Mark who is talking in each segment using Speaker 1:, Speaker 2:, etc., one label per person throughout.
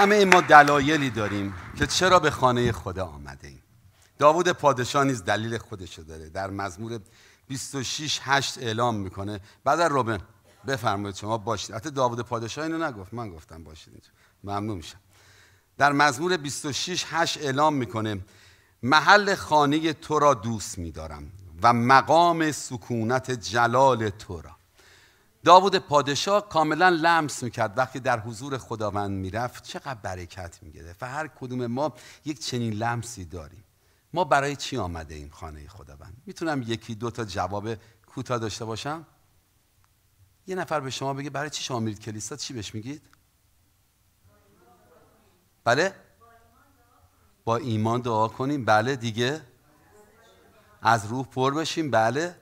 Speaker 1: همه ما دلایلی داریم که چرا به خانه خدا آمده ایم داود پادشاه نیز دلیل رو داره در مزمور 26 8 اعلام میکنه بعد روبن بفرمایید شما باشید حتی داوود پادشاه اینو نگفت من گفتم باشید اینجا ممنون میشم در مزمور 26 8 اعلام میکنه محل خانه تو را دوست میدارم و مقام سکونت جلال تو را داوود پادشاه کاملا لمس میکرد وقتی در حضور خداوند میرفت چقدر برکت میگرفت و هر کدوم ما یک چنین لمسی داریم ما برای چی آمده این خانه خداوند میتونم یکی دو تا جواب کوتاه داشته باشم یه نفر به شما بگه برای چی شما میرید کلیسا چی بهش میگید بله با ایمان دعا کنیم بله دیگه از روح پر بشیم بله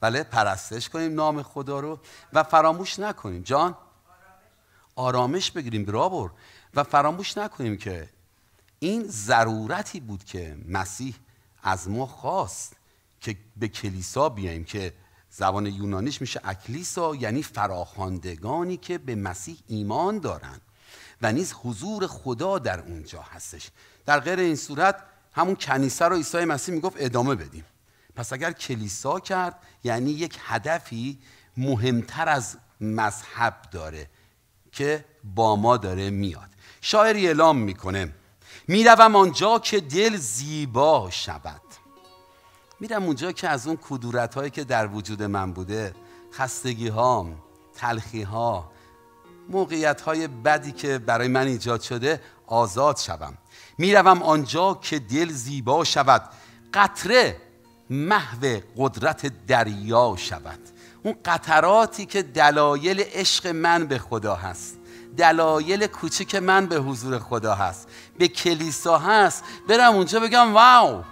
Speaker 1: بله پرستش کنیم نام خدا رو و فراموش نکنیم جان آرامش بگیریم برابر و فراموش نکنیم که این ضرورتی بود که مسیح از ما خواست که به کلیسا بیایم که زبان یونانیش میشه اکلیسا یعنی فراخواندگانی که به مسیح ایمان دارند و نیز حضور خدا در اونجا هستش در غیر این صورت همون کنیسه رو عیسی مسیح میگفت ادامه بدیم پس اگر کلیسا کرد یعنی یک هدفی مهمتر از مذهب داره که با ما داره میاد شاعری اعلام میکنه میروم آنجا که دل زیبا شود میرم اونجا که از اون کدورت هایی که در وجود من بوده خستگی ها تلخی ها موقعیت های بدی که برای من ایجاد شده آزاد شوم میروم آنجا که دل زیبا شود قطره محو قدرت دریا شود اون قطراتی که دلایل عشق من به خدا هست دلایل کوچیک من به حضور خدا هست به کلیسا هست برم اونجا بگم واو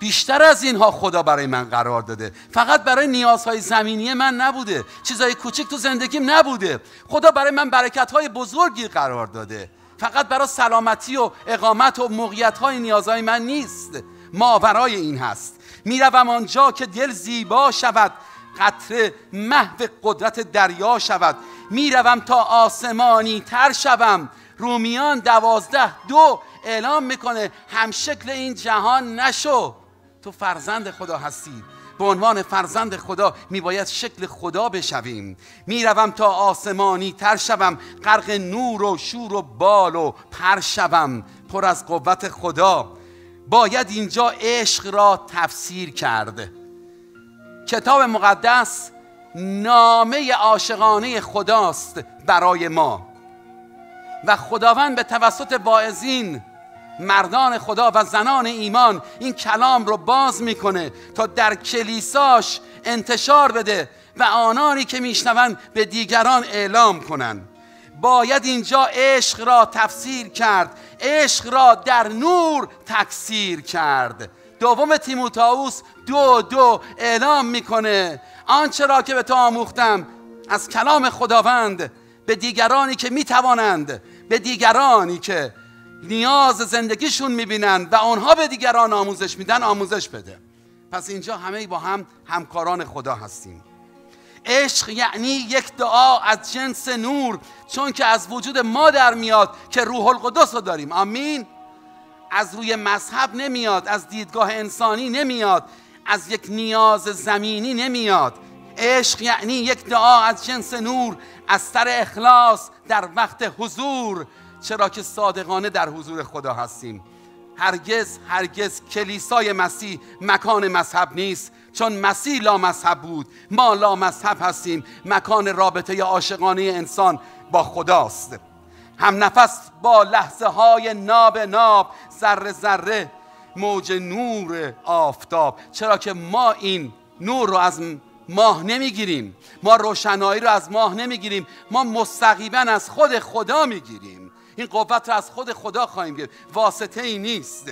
Speaker 1: بیشتر از اینها خدا برای من قرار داده فقط برای نیازهای زمینی من نبوده چیزهای کوچک تو زندگیم نبوده خدا برای من برکتهای بزرگی قرار داده فقط برای سلامتی و اقامت و موقعیتهای نیازهای من نیست ماورای این هست میروم آنجا که دل زیبا شود قطره محو قدرت دریا شود میروم تا آسمانی تر شوم رومیان دوازده دو اعلام میکنه همشکل این جهان نشو تو فرزند خدا هستی به عنوان فرزند خدا میباید شکل خدا بشویم میروم تا آسمانی تر شوم غرق نور و شور و بال و پر شوم پر از قوت خدا باید اینجا عشق را تفسیر کرده کتاب مقدس نامه عاشقانه خداست برای ما و خداوند به توسط واعظین مردان خدا و زنان ایمان این کلام رو باز میکنه تا در کلیساش انتشار بده و آنانی که میشنوند به دیگران اعلام کنند باید اینجا عشق را تفسیر کرد عشق را در نور تکثیر کرد دوم تیموتائوس دو دو اعلام میکنه آنچه را که به تو آموختم از کلام خداوند به دیگرانی که میتوانند به دیگرانی که نیاز زندگیشون میبینند و آنها به دیگران آموزش میدن آموزش بده پس اینجا همه با هم همکاران خدا هستیم عشق یعنی یک دعا از جنس نور چون که از وجود ما در میاد که روح القدس رو داریم آمین از روی مذهب نمیاد از دیدگاه انسانی نمیاد از یک نیاز زمینی نمیاد عشق یعنی یک دعا از جنس نور از سر اخلاص در وقت حضور چرا که صادقانه در حضور خدا هستیم هرگز هرگز کلیسای مسیح مکان مذهب نیست چون مسیح لا مذهب بود ما لا مذهب هستیم مکان رابطه عاشقانه انسان با خداست هم نفس با لحظه های ناب ناب ذره ذره موج نور آفتاب چرا که ما این نور رو از ماه نمیگیریم ما روشنایی رو از ماه نمیگیریم ما مستقیبا از خود خدا میگیریم این قوت رو از خود خدا خواهیم گرفت واسطه ای نیست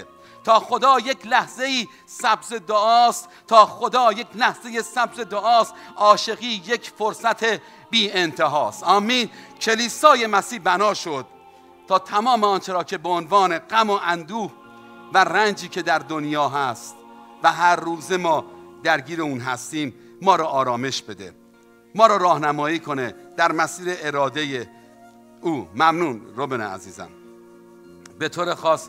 Speaker 1: تا خدا یک لحظه سبز دعاست تا خدا یک لحظه سبز دعاست عاشقی یک فرصت بی انتهاست آمین کلیسای مسیح بنا شد تا تمام آنچه را که به عنوان غم و اندوه و رنجی که در دنیا هست و هر روز ما درگیر اون هستیم ما را آرامش بده ما را راهنمایی کنه در مسیر اراده او ممنون روبن عزیزم به طور خاص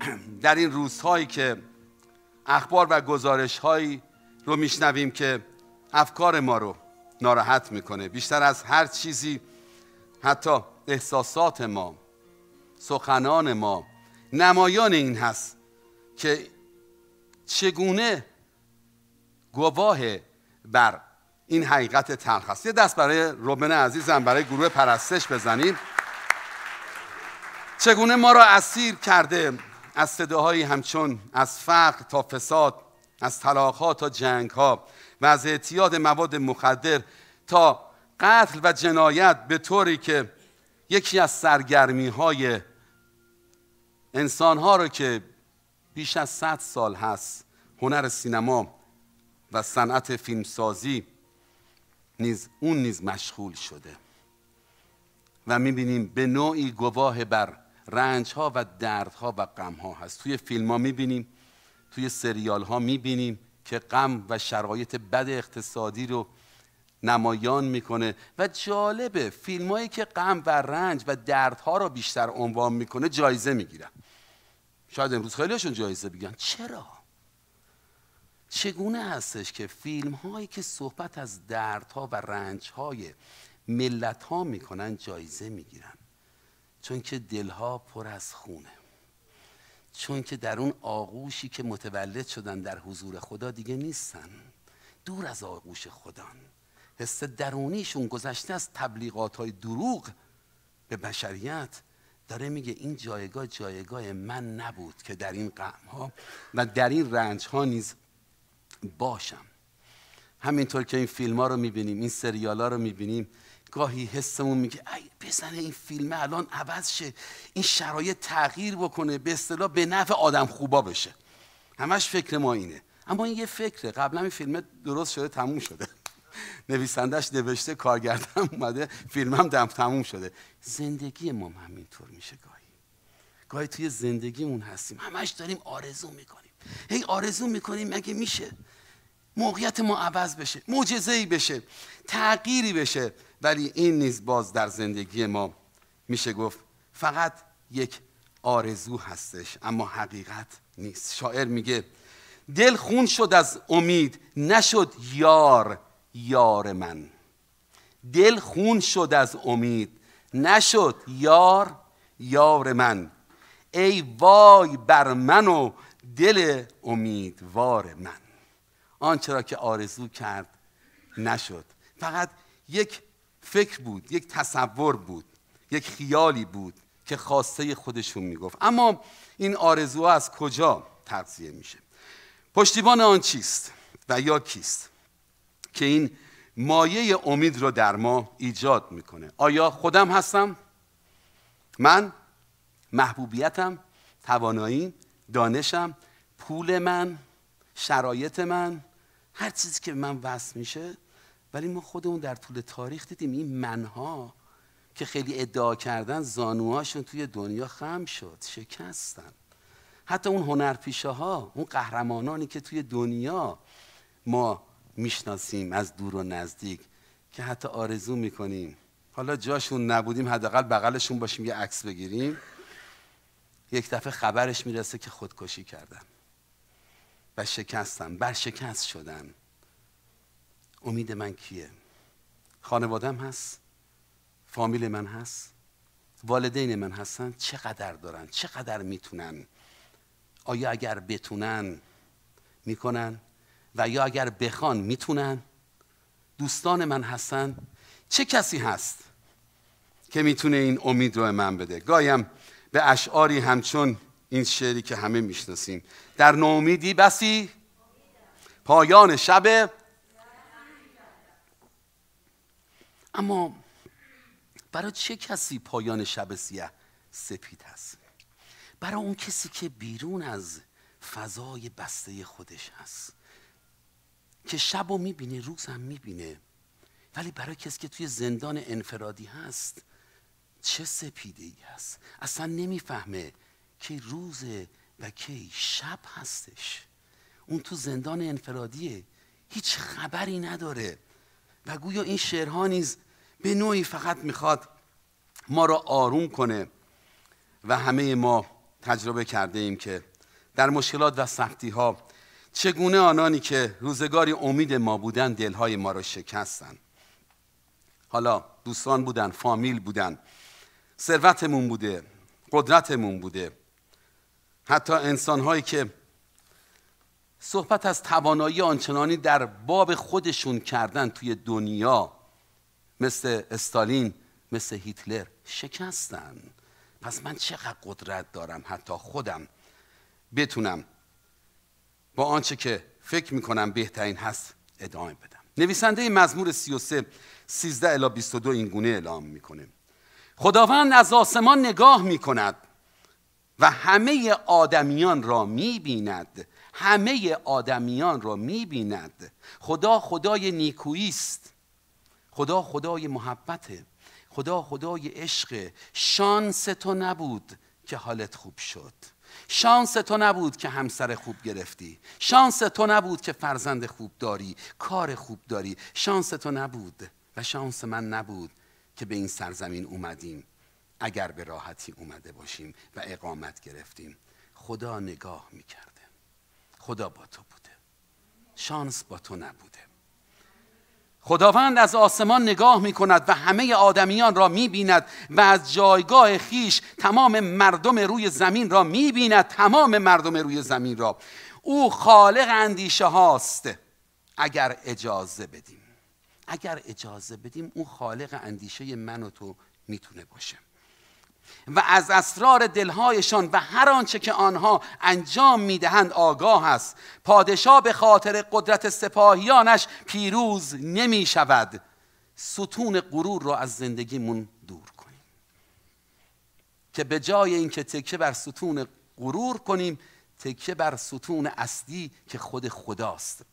Speaker 1: در این روزهایی که اخبار و گزارش هایی رو میشنویم که افکار ما رو ناراحت میکنه بیشتر از هر چیزی حتی احساسات ما سخنان ما نمایان این هست که چگونه گواهه بر این حقیقت تلخ است یه دست برای روبن عزیزم برای گروه پرستش بزنیم چگونه ما را اسیر کرده از صداهایی همچون از فقر تا فساد از طلاقها تا جنگها و از اعتیاد مواد مخدر تا قتل و جنایت به طوری که یکی از سرگرمی های انسان ها رو که بیش از 100 سال هست هنر سینما و صنعت فیلمسازی نیز اون نیز مشغول شده و میبینیم به نوعی گواه بر رنج ها و درد ها و غم ها هست توی فیلم ها میبینیم توی سریال ها میبینیم که غم و شرایط بد اقتصادی رو نمایان میکنه و جالبه هایی که غم و رنج و ها رو بیشتر عنوان میکنه جایزه میگیرن شاید امروز خیلیشون جایزه بگیرن چرا چگونه هستش که فیلم هایی که صحبت از دردها و رنج های ملت ها میکنن جایزه میگیرن چون که دلها پر از خونه چون که در اون آغوشی که متولد شدن در حضور خدا دیگه نیستن دور از آغوش خدان حس درونیشون گذشته از تبلیغات های دروغ به بشریت داره میگه این جایگاه جایگاه من نبود که در این غم ها و در این رنج ها نیز باشم همینطور که این فیلم ها رو میبینیم این سریال ها رو میبینیم گاهی حسمون میگه ای بزنه این فیلم الان عوض شه این شرایط تغییر بکنه به اصطلاح به نفع آدم خوبا بشه همش فکر ما اینه اما این یه فکره قبلا این فیلم درست شده تموم شده نویسندش نوشته کارگردان اومده فیلمم دم تموم شده زندگی ما همینطور میشه گاهی گاهی توی زندگیمون هستیم همش داریم آرزو میکنیم هی آرزو میکنیم مگه میشه موقعیت ما عوض بشه معجزه بشه تغییری بشه ولی این نیز باز در زندگی ما میشه گفت فقط یک آرزو هستش اما حقیقت نیست شاعر میگه دل خون شد از امید نشد یار یار من دل خون شد از امید نشد یار یار من ای وای بر من و دل امیدوار من آنچه که آرزو کرد نشد فقط یک فکر بود یک تصور بود یک خیالی بود که خواسته خودشون میگفت اما این آرزوها از کجا تغذیه میشه پشتیبان آن چیست و یا کیست که این مایه امید رو در ما ایجاد میکنه آیا خودم هستم من محبوبیتم توانایی دانشم پول من شرایط من هر چیزی که من وصل میشه ولی ما خودمون در طول تاریخ دیدیم این منها که خیلی ادعا کردن زانوهاشون توی دنیا خم شد شکستن حتی اون هنرپیشه ها اون قهرمانانی که توی دنیا ما میشناسیم از دور و نزدیک که حتی آرزو میکنیم حالا جاشون نبودیم حداقل بغلشون باشیم یه عکس بگیریم یک دفعه خبرش میرسه که خودکشی کردن و شکستن برشکست شدن امید من کیه خانوادم هست فامیل من هست والدین من هستن چقدر دارن چقدر میتونن آیا اگر بتونن میکنن و یا اگر بخوان میتونن دوستان من هستن چه کسی هست که میتونه این امید رو من بده گایم به اشعاری همچون این شعری که همه میشناسیم در نومیدی بسی پایان شب اما برای چه کسی پایان شب سیه سپید هست برای اون کسی که بیرون از فضای بسته خودش هست که شب رو میبینه روز هم میبینه ولی برای کسی که توی زندان انفرادی هست چه سپیده ای هست اصلا نمیفهمه که روز و کی شب هستش اون تو زندان انفرادیه هیچ خبری نداره و گویا این شعرها نیز به نوعی فقط میخواد ما را آروم کنه و همه ما تجربه کرده ایم که در مشکلات و سختی ها چگونه آنانی که روزگاری امید ما بودن دلهای ما را شکستن حالا دوستان بودن فامیل بودن ثروتمون بوده قدرتمون بوده حتی انسانهایی که صحبت از توانایی آنچنانی در باب خودشون کردن توی دنیا مثل استالین مثل هیتلر شکستن پس من چقدر قدرت دارم حتی خودم بتونم با آنچه که فکر میکنم بهترین هست ادامه بدم نویسنده مزمور 33 13 الی 22 این گونه اعلام میکنه خداوند از آسمان نگاه میکند و همه آدمیان را میبیند همه آدمیان را میبیند خدا خدای نیکویی است خدا خدای محبته خدا خدای عشق شانس تو نبود که حالت خوب شد شانس تو نبود که همسر خوب گرفتی شانس تو نبود که فرزند خوب داری کار خوب داری شانس تو نبود و شانس من نبود که به این سرزمین اومدیم اگر به راحتی اومده باشیم و اقامت گرفتیم خدا نگاه میکرده خدا با تو بوده شانس با تو نبوده خداوند از آسمان نگاه می کند و همه آدمیان را می بیند و از جایگاه خیش تمام مردم روی زمین را می بیند تمام مردم روی زمین را او خالق اندیشه هاست اگر اجازه بدیم اگر اجازه بدیم او خالق اندیشه من و تو میتونه باشه و از اسرار دلهایشان و هر آنچه که آنها انجام میدهند آگاه است پادشاه به خاطر قدرت سپاهیانش پیروز نمی شود ستون غرور را از زندگیمون دور کنیم که به جای اینکه تکه بر ستون غرور کنیم تکه بر ستون اصلی که خود خداست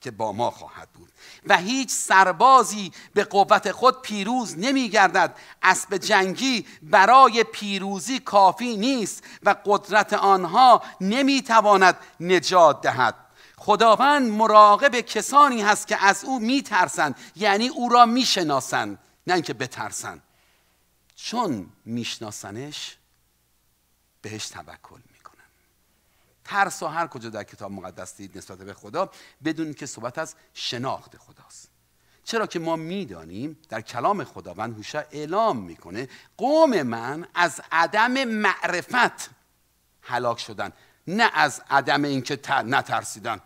Speaker 1: که با ما خواهد بود و هیچ سربازی به قوت خود پیروز نمی گردد اسب جنگی برای پیروزی کافی نیست و قدرت آنها نمی تواند نجات دهد خداوند مراقب کسانی هست که از او می یعنی او را می نه اینکه بترسند چون میشناسنش بهش توکل می هر و هر کجا در کتاب مقدس دید نسبت به خدا بدون که صحبت از شناخت خداست چرا که ما میدانیم در کلام خداوند هوشا اعلام میکنه قوم من از عدم معرفت هلاک شدن نه از عدم اینکه نترسیدن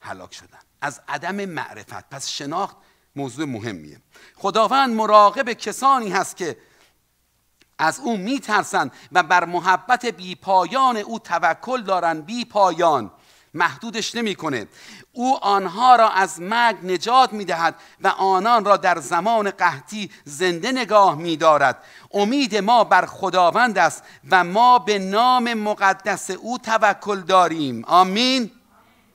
Speaker 1: هلاک شدن از عدم معرفت پس شناخت موضوع مهمیه خداوند مراقب کسانی هست که از او میترسند و بر محبت بی پایان او توکل دارند بی پایان محدودش نمیکنه او آنها را از مرگ نجات دهد و آنان را در زمان قحطی زنده نگاه دارد. امید ما بر خداوند است و ما به نام مقدس او توکل داریم آمین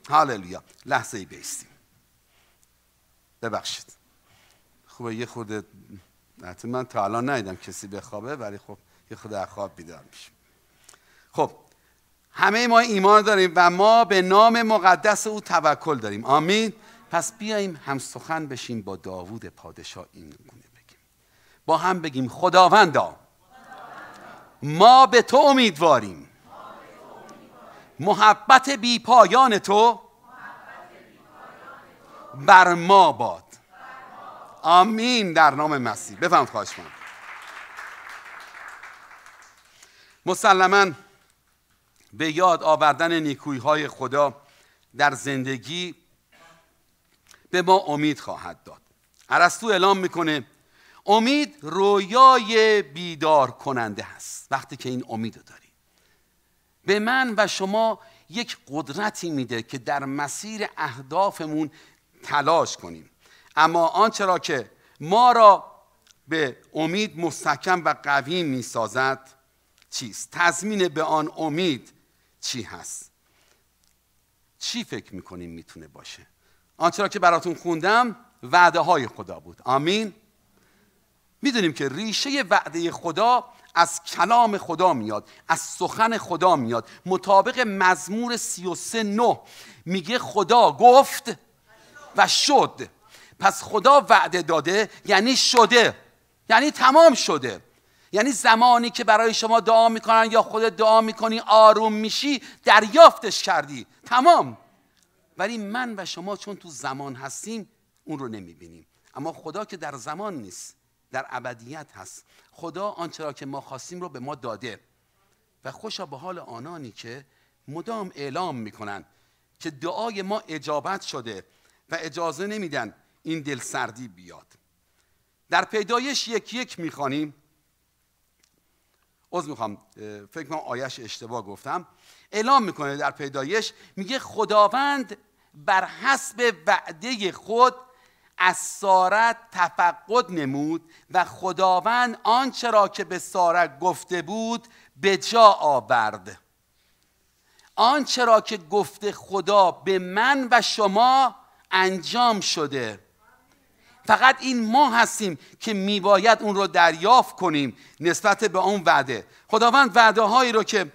Speaker 1: هاللویا لحظه بیستیم ببخشید خوبه یه خورده البته من تا الان ندیدم کسی بخوابه ولی خب یه خود خواب بیدار میشه خب همه ما ایمان داریم و ما به نام مقدس او توکل داریم آمین پس بیاییم هم سخن بشیم با داوود پادشاه این گونه بگیم با هم بگیم خداوندا ما به تو امیدواریم محبت بی پایان تو بر ما باد آمین در نام مسیح بفهمت خواهش من مسلما به یاد آوردن نیکویی‌های های خدا در زندگی به ما امید خواهد داد عرستو اعلام میکنه امید رویای بیدار کننده هست وقتی که این امید رو داری به من و شما یک قدرتی میده که در مسیر اهدافمون تلاش کنیم اما آنچه را که ما را به امید مستکم و قوی می سازد چیست تضمین به آن امید چی هست چی فکر میکنیم میتونه باشه آنچه را که براتون خوندم وعده های خدا بود آمین میدونیم که ریشه وعده خدا از کلام خدا میاد از سخن خدا میاد مطابق مزمور 33 نه میگه خدا گفت و شد پس خدا وعده داده یعنی شده یعنی تمام شده یعنی زمانی که برای شما دعا میکنن یا خودت دعا میکنی آروم میشی دریافتش کردی تمام ولی من و شما چون تو زمان هستیم اون رو نمیبینیم اما خدا که در زمان نیست در ابدیت هست خدا آنچه را که ما خواستیم رو به ما داده و خوشا به حال آنانی که مدام اعلام میکنن که دعای ما اجابت شده و اجازه نمیدن این دل سردی بیاد در پیدایش یک یک میخوانیم عذر میخوام فکر کنم آیش اشتباه گفتم اعلام میکنه در پیدایش میگه خداوند بر حسب وعده خود از سارت تفقد نمود و خداوند آنچه را که به سارت گفته بود به جا آورد آنچه را که گفته خدا به من و شما انجام شده فقط این ما هستیم که میباید اون رو دریافت کنیم نسبت به اون وعده خداوند وعده هایی رو که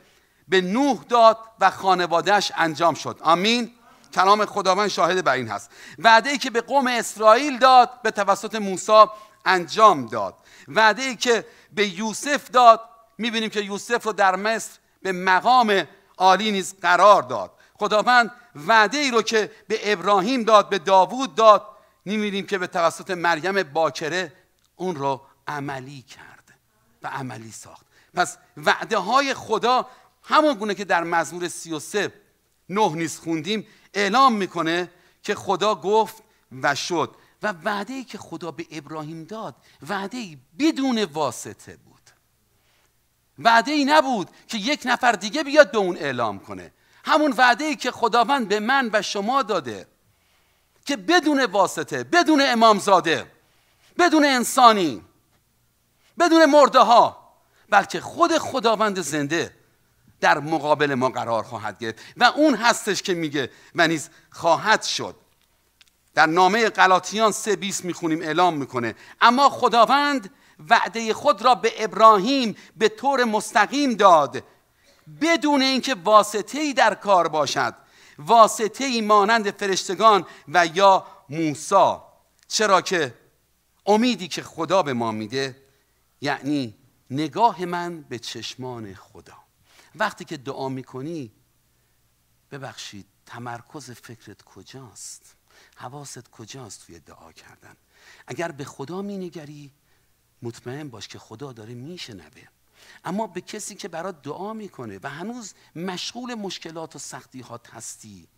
Speaker 1: به نوح داد و خانوادهش انجام شد آمین کلام خداوند شاهد بر این هست وعده ای که به قوم اسرائیل داد به توسط موسی انجام داد وعده ای که به یوسف داد میبینیم که یوسف رو در مصر به مقام عالی نیز قرار داد خداوند وعده ای رو که به ابراهیم داد به داوود داد میبینیم که به توسط مریم باکره اون رو عملی کرد و عملی ساخت پس وعده های خدا همون گونه که در مزمور 33 نه نیز خوندیم اعلام میکنه که خدا گفت و شد و وعده ای که خدا به ابراهیم داد وعده ای بدون واسطه بود وعده ای نبود که یک نفر دیگه بیاد به اون اعلام کنه همون وعده ای که خداوند به من و شما داده که بدون واسطه بدون امامزاده بدون انسانی بدون مرده ها بلکه خود خداوند زنده در مقابل ما قرار خواهد گرفت و اون هستش که میگه و نیز خواهد شد در نامه غلاطیان 3:20 میخونیم اعلام میکنه اما خداوند وعده خود را به ابراهیم به طور مستقیم داد بدون اینکه واسطه در کار باشد واسطه ای مانند فرشتگان و یا موسا چرا که امیدی که خدا به ما میده یعنی نگاه من به چشمان خدا وقتی که دعا میکنی ببخشید تمرکز فکرت کجاست حواست کجاست توی دعا کردن اگر به خدا مینگری مطمئن باش که خدا داره میشنوه اما به کسی که برات دعا میکنه و هنوز مشغول مشکلات و سختی هستی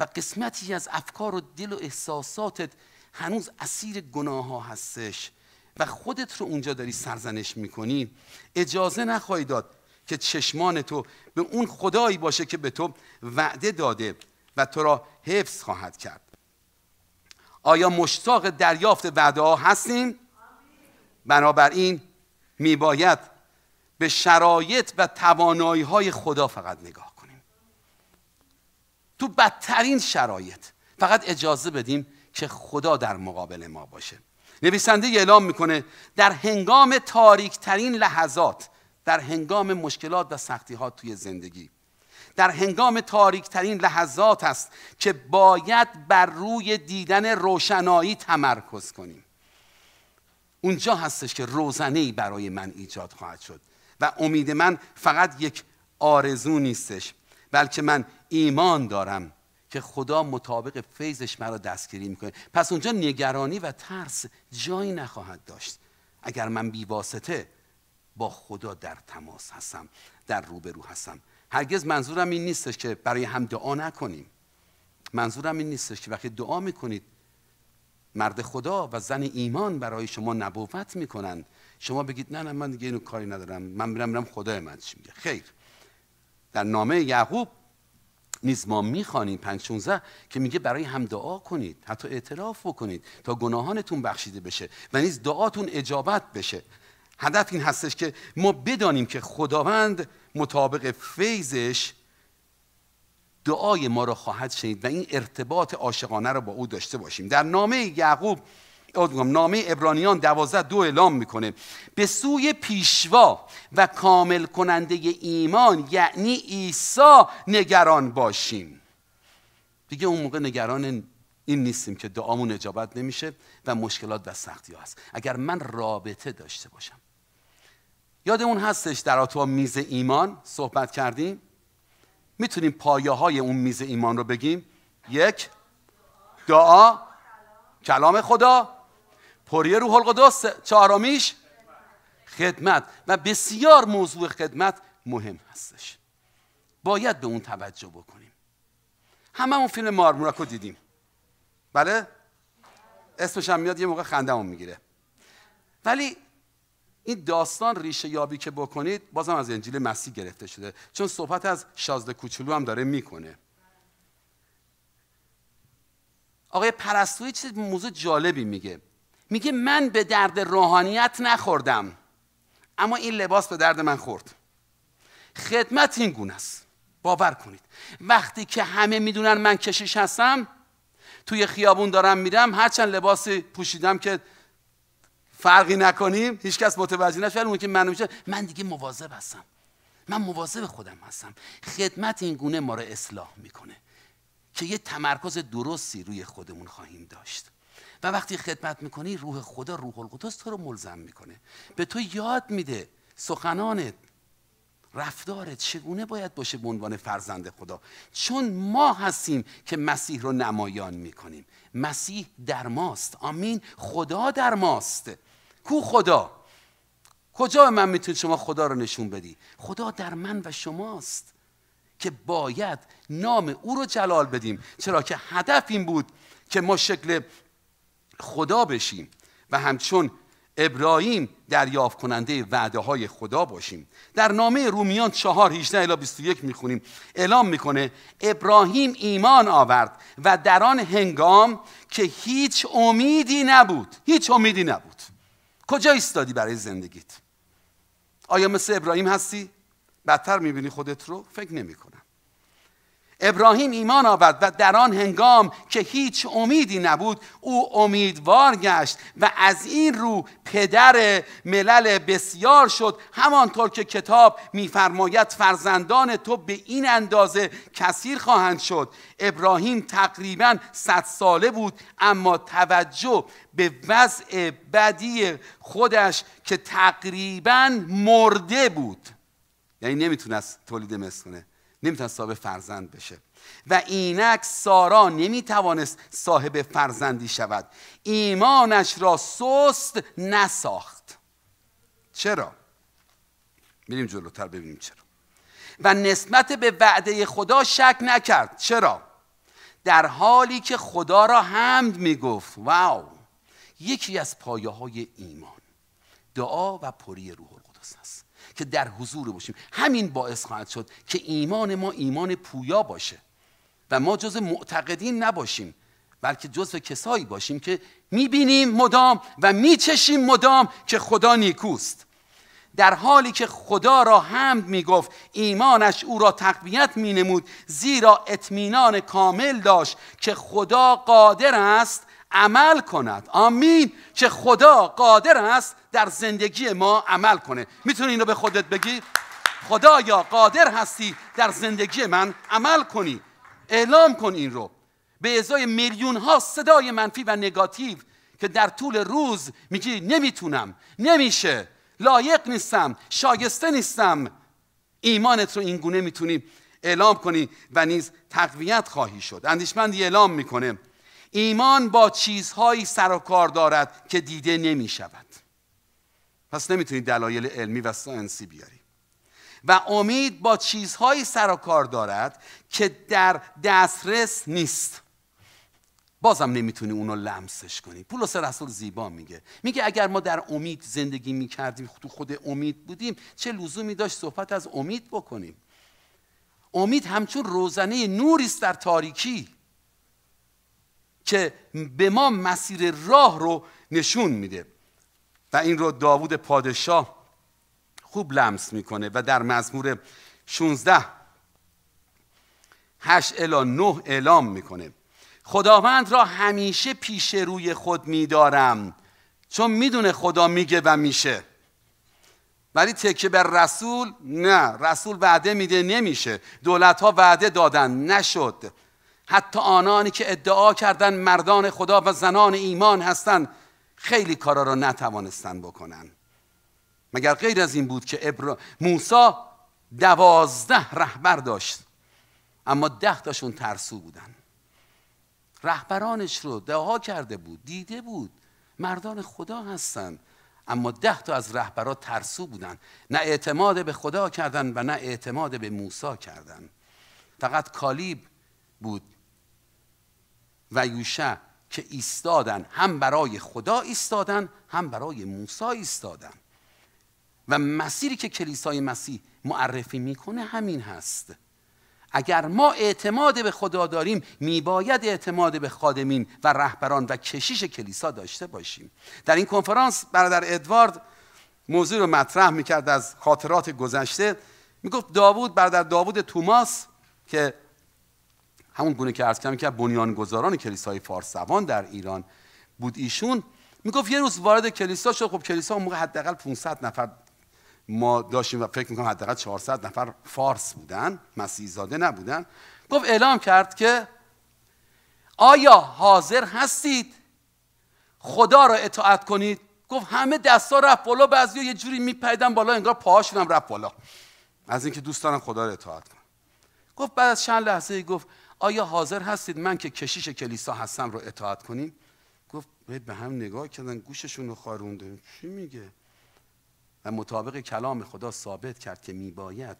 Speaker 1: و قسمتی از افکار و دل و احساساتت هنوز اسیر گناه ها هستش و خودت رو اونجا داری سرزنش میکنی اجازه نخواهی داد که چشمان تو به اون خدایی باشه که به تو وعده داده و تو را حفظ خواهد کرد آیا مشتاق دریافت وعده ها هستیم؟ بنابراین میباید به شرایط و توانایی های خدا فقط نگاه کنیم تو بدترین شرایط فقط اجازه بدیم که خدا در مقابل ما باشه نویسنده اعلام میکنه در هنگام تاریکترین لحظات در هنگام مشکلات و سختی ها توی زندگی در هنگام تاریکترین لحظات است که باید بر روی دیدن روشنایی تمرکز کنیم اونجا هستش که روزنه برای من ایجاد خواهد شد و امید من فقط یک آرزو نیستش بلکه من ایمان دارم که خدا مطابق فیضش مرا دستگیری میکنه پس اونجا نگرانی و ترس جایی نخواهد داشت اگر من بیواسطه با خدا در تماس هستم در روبرو هستم هرگز منظورم این نیستش که برای هم دعا نکنیم منظورم این نیستش که وقتی دعا میکنید مرد خدا و زن ایمان برای شما نبوت میکنند شما بگید نه نه من دیگه اینو کاری ندارم من میرم میرم خدای من چی میگه خیر در نامه یعقوب نیز ما میخوانیم 516 که میگه برای هم دعا کنید حتی اعتراف بکنید تا گناهانتون بخشیده بشه و نیز دعاتون اجابت بشه هدف این هستش که ما بدانیم که خداوند مطابق فیضش دعای ما را خواهد شنید و این ارتباط عاشقانه را با او داشته باشیم در نامه یعقوب نامه ابرانیان دوازده دو اعلام میکنه به سوی پیشوا و کامل کننده ایمان یعنی عیسی نگران باشیم دیگه اون موقع نگران این نیستیم که دعامون اجابت نمیشه و مشکلات و سختی هست اگر من رابطه داشته باشم یادمون هستش در آتوا میز ایمان صحبت کردیم میتونیم پایه های اون میز ایمان رو بگیم یک دعا کلام خدا پریه روح القدس چهارمیش خدمت و بسیار موضوع خدمت مهم هستش باید به اون توجه بکنیم همه اون فیلم مارمورک رو دیدیم بله؟ اسمش هم میاد یه موقع خندمون میگیره ولی این داستان ریشه یابی که بکنید بازم از انجیل مسیح گرفته شده چون صحبت از شازده کوچولو هم داره میکنه آقای پرستوی چیز موضوع جالبی میگه میگه من به درد روحانیت نخوردم اما این لباس به درد من خورد خدمت این گونه است باور کنید وقتی که همه میدونن من کشیش هستم توی خیابون دارم میرم هرچند لباسی پوشیدم که فرقی نکنیم هیچکس متوجه نشه اون که من میشه من دیگه مواظب هستم من مواظب خودم هستم خدمت این گونه ما رو اصلاح میکنه که یه تمرکز درستی روی خودمون خواهیم داشت و وقتی خدمت میکنی روح خدا روح القدس تو رو ملزم میکنه به تو یاد میده سخنانت رفتارت چگونه باید باشه به عنوان فرزند خدا چون ما هستیم که مسیح رو نمایان میکنیم مسیح در ماست آمین خدا در ماست کو خدا کجا به من میتونید شما خدا رو نشون بدی خدا در من و شماست که باید نام او رو جلال بدیم چرا که هدف این بود که ما شکل خدا بشیم و همچون ابراهیم دریافت کننده وعده های خدا باشیم در نامه رومیان 4 18 الی 21 میخونیم اعلام میکنه ابراهیم ایمان آورد و در آن هنگام که هیچ امیدی نبود هیچ امیدی نبود کجا ایستادی برای زندگیت آیا مثل ابراهیم هستی بدتر میبینی خودت رو فکر نمیکنی ابراهیم ایمان آورد و در آن هنگام که هیچ امیدی نبود او امیدوار گشت و از این رو پدر ملل بسیار شد همانطور که کتاب میفرماید فرزندان تو به این اندازه کثیر خواهند شد ابراهیم تقریبا صد ساله بود اما توجه به وضع بدی خودش که تقریبا مرده بود یعنی نمیتونست تولید مثل کنه نمیتونه صاحب فرزند بشه و اینک سارا نمیتوانست صاحب فرزندی شود ایمانش را سست نساخت چرا؟ میریم جلوتر ببینیم چرا و نسبت به وعده خدا شک نکرد چرا؟ در حالی که خدا را حمد میگفت واو یکی از پایه های ایمان دعا و پری روح که در حضور باشیم همین باعث خواهد شد که ایمان ما ایمان پویا باشه و ما جز معتقدین نباشیم بلکه جز کسایی باشیم که میبینیم مدام و میچشیم مدام که خدا نیکوست در حالی که خدا را حمد میگفت ایمانش او را تقویت مینمود زیرا اطمینان کامل داشت که خدا قادر است عمل کند آمین که خدا قادر است در زندگی ما عمل کنه میتونی اینو به خودت بگی خدایا قادر هستی در زندگی من عمل کنی اعلام کن این رو به ازای میلیون ها صدای منفی و نگاتیو که در طول روز میگی نمیتونم نمیشه لایق نیستم شایسته نیستم ایمانت رو اینگونه میتونی اعلام کنی و نیز تقویت خواهی شد اندیشمندی اعلام میکنه ایمان با چیزهایی سر و کار دارد که دیده نمی شود پس نمیتونید دلایل علمی و ساینسی بیاری و امید با چیزهایی سر و کار دارد که در دسترس نیست بازم نمیتونی اونو لمسش کنی پولس رسول زیبا میگه میگه اگر ما در امید زندگی میکردیم تو خود امید بودیم چه لزومی داشت صحبت از امید بکنیم امید همچون روزنه نوری است در تاریکی که به ما مسیر راه رو نشون میده و این رو داوود پادشاه خوب لمس میکنه و در مزمور 16 8 الا 9 اعلام میکنه خداوند را همیشه پیش روی خود میدارم چون میدونه خدا میگه و میشه ولی تکیه بر رسول نه رسول وعده میده نمیشه دولت ها وعده دادن نشد حتی آنانی که ادعا کردن مردان خدا و زنان ایمان هستند خیلی کارا را نتوانستن بکنن مگر غیر از این بود که ابرا... موسا دوازده رهبر داشت اما ده تاشون ترسو بودن رهبرانش رو دعا کرده بود دیده بود مردان خدا هستند اما ده تا از رهبرها ترسو بودن نه اعتماد به خدا کردن و نه اعتماد به موسا کردن فقط کالیب بود و یوشع که ایستادن هم برای خدا ایستادن هم برای موسی ایستادن و مسیری که کلیسای مسیح معرفی میکنه همین هست اگر ما اعتماد به خدا داریم میباید اعتماد به خادمین و رهبران و کشیش کلیسا داشته باشیم در این کنفرانس برادر ادوارد موضوع رو مطرح میکرد از خاطرات گذشته میگفت داوود برادر داوود توماس که همون گونه که از کردم که بنیانگذاران کلیسای فارس در ایران بود ایشون میگفت یه روز وارد کلیسا شد خب کلیسا اون موقع حداقل 500 نفر ما داشتیم و فکر میکنم حداقل 400 نفر فارس بودن مسیح زاده نبودن گفت اعلام کرد که آیا حاضر هستید خدا را اطاعت کنید گفت همه دستا رفت بالا بعضی یه جوری میپیدن بالا انگار پاهاشون هم رفت بالا از اینکه دوستان خدا را اطاعت کن. گفت بعد از چند لحظه گفت آیا حاضر هستید من که کشیش کلیسا هستم رو اطاعت کنیم گفت به هم نگاه کردن گوششون رو خارونده چی میگه و مطابق کلام خدا ثابت کرد که میباید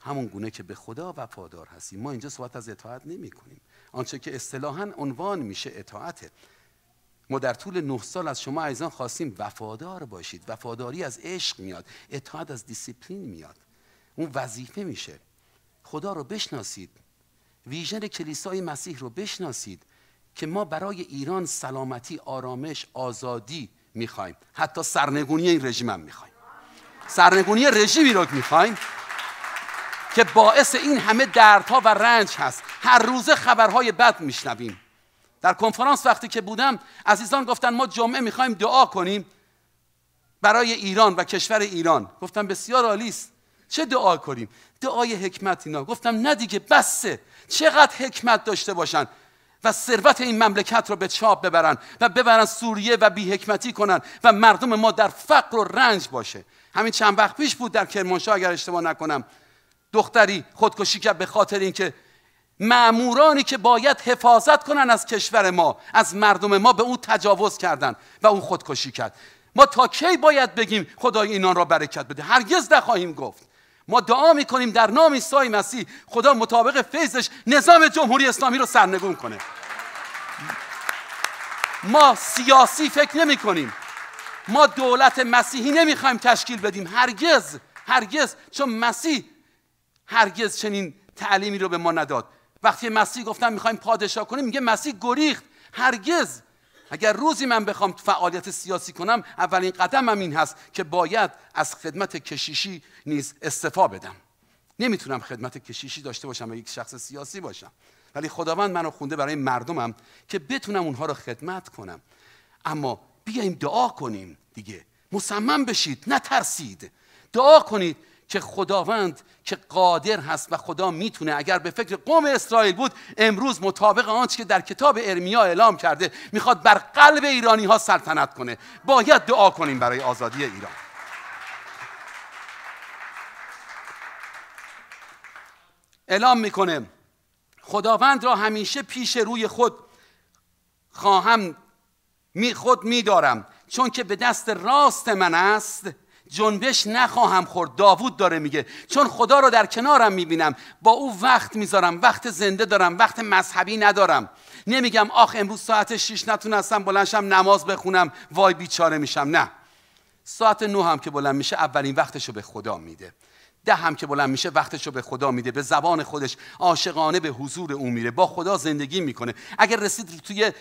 Speaker 1: همون گونه که به خدا وفادار هستیم ما اینجا صحبت از اطاعت نمی کنیم آنچه که اصطلاحا عنوان میشه اطاعته ما در طول نه سال از شما عزیزان خواستیم وفادار باشید وفاداری از عشق میاد اطاعت از دیسیپلین میاد اون وظیفه میشه خدا رو بشناسید ویژن کلیسای مسیح رو بشناسید که ما برای ایران سلامتی آرامش آزادی میخوایم حتی سرنگونی این رژیم هم میخوایم سرنگونی رژیمی رو میخوایم که باعث این همه دردها و رنج هست هر روزه خبرهای بد میشنویم در کنفرانس وقتی که بودم عزیزان گفتن ما جمعه میخوایم دعا کنیم برای ایران و کشور ایران گفتم بسیار عالی است چه دعا کنیم دعای حکمت اینا گفتم نه دیگه بسه چقدر حکمت داشته باشن و ثروت این مملکت رو به چاپ ببرن و ببرن سوریه و بی حکمتی کنن و مردم ما در فقر و رنج باشه همین چند وقت پیش بود در کرمانشاه اگر اشتباه نکنم دختری خودکشی کرد به خاطر اینکه معمورانی که باید حفاظت کنن از کشور ما از مردم ما به او تجاوز کردن و اون خودکشی کرد ما تا کی باید بگیم خدای اینان را برکت بده هرگز نخواهیم گفت ما دعا میکنیم در نام عیسی مسیح خدا مطابق فیضش نظام جمهوری اسلامی رو سرنگون کنه ما سیاسی فکر نمی کنیم ما دولت مسیحی نمیخوایم تشکیل بدیم هرگز هرگز چون مسیح هرگز چنین تعلیمی رو به ما نداد وقتی مسیح گفتن میخوایم پادشاه کنیم میگه مسیح گریخت هرگز اگر روزی من بخوام فعالیت سیاسی کنم اولین قدمم این هست که باید از خدمت کشیشی نیز استفا بدم نمیتونم خدمت کشیشی داشته باشم و یک شخص سیاسی باشم ولی خداوند منو خونده برای مردمم که بتونم اونها رو خدمت کنم اما بیایم دعا کنیم دیگه مصمم بشید نترسید دعا کنید که خداوند که قادر هست و خدا میتونه اگر به فکر قوم اسرائیل بود امروز مطابق آنچه که در کتاب ارمیا اعلام کرده میخواد بر قلب ایرانی ها سلطنت کنه باید دعا کنیم برای آزادی ایران اعلام میکنه خداوند را همیشه پیش روی خود خواهم می خود میدارم چون که به دست راست من است جنبش نخواهم خورد داوود داره میگه چون خدا رو در کنارم میبینم با او وقت میذارم وقت زنده دارم وقت مذهبی ندارم نمیگم آخ امروز ساعت 6 نتونستم بلنشم نماز بخونم وای بیچاره میشم نه ساعت نه هم که بلند میشه اولین وقتش رو به خدا میده ده هم که بلند میشه وقتش رو به خدا میده به زبان خودش عاشقانه به حضور او میره با خدا زندگی میکنه اگر رسید توی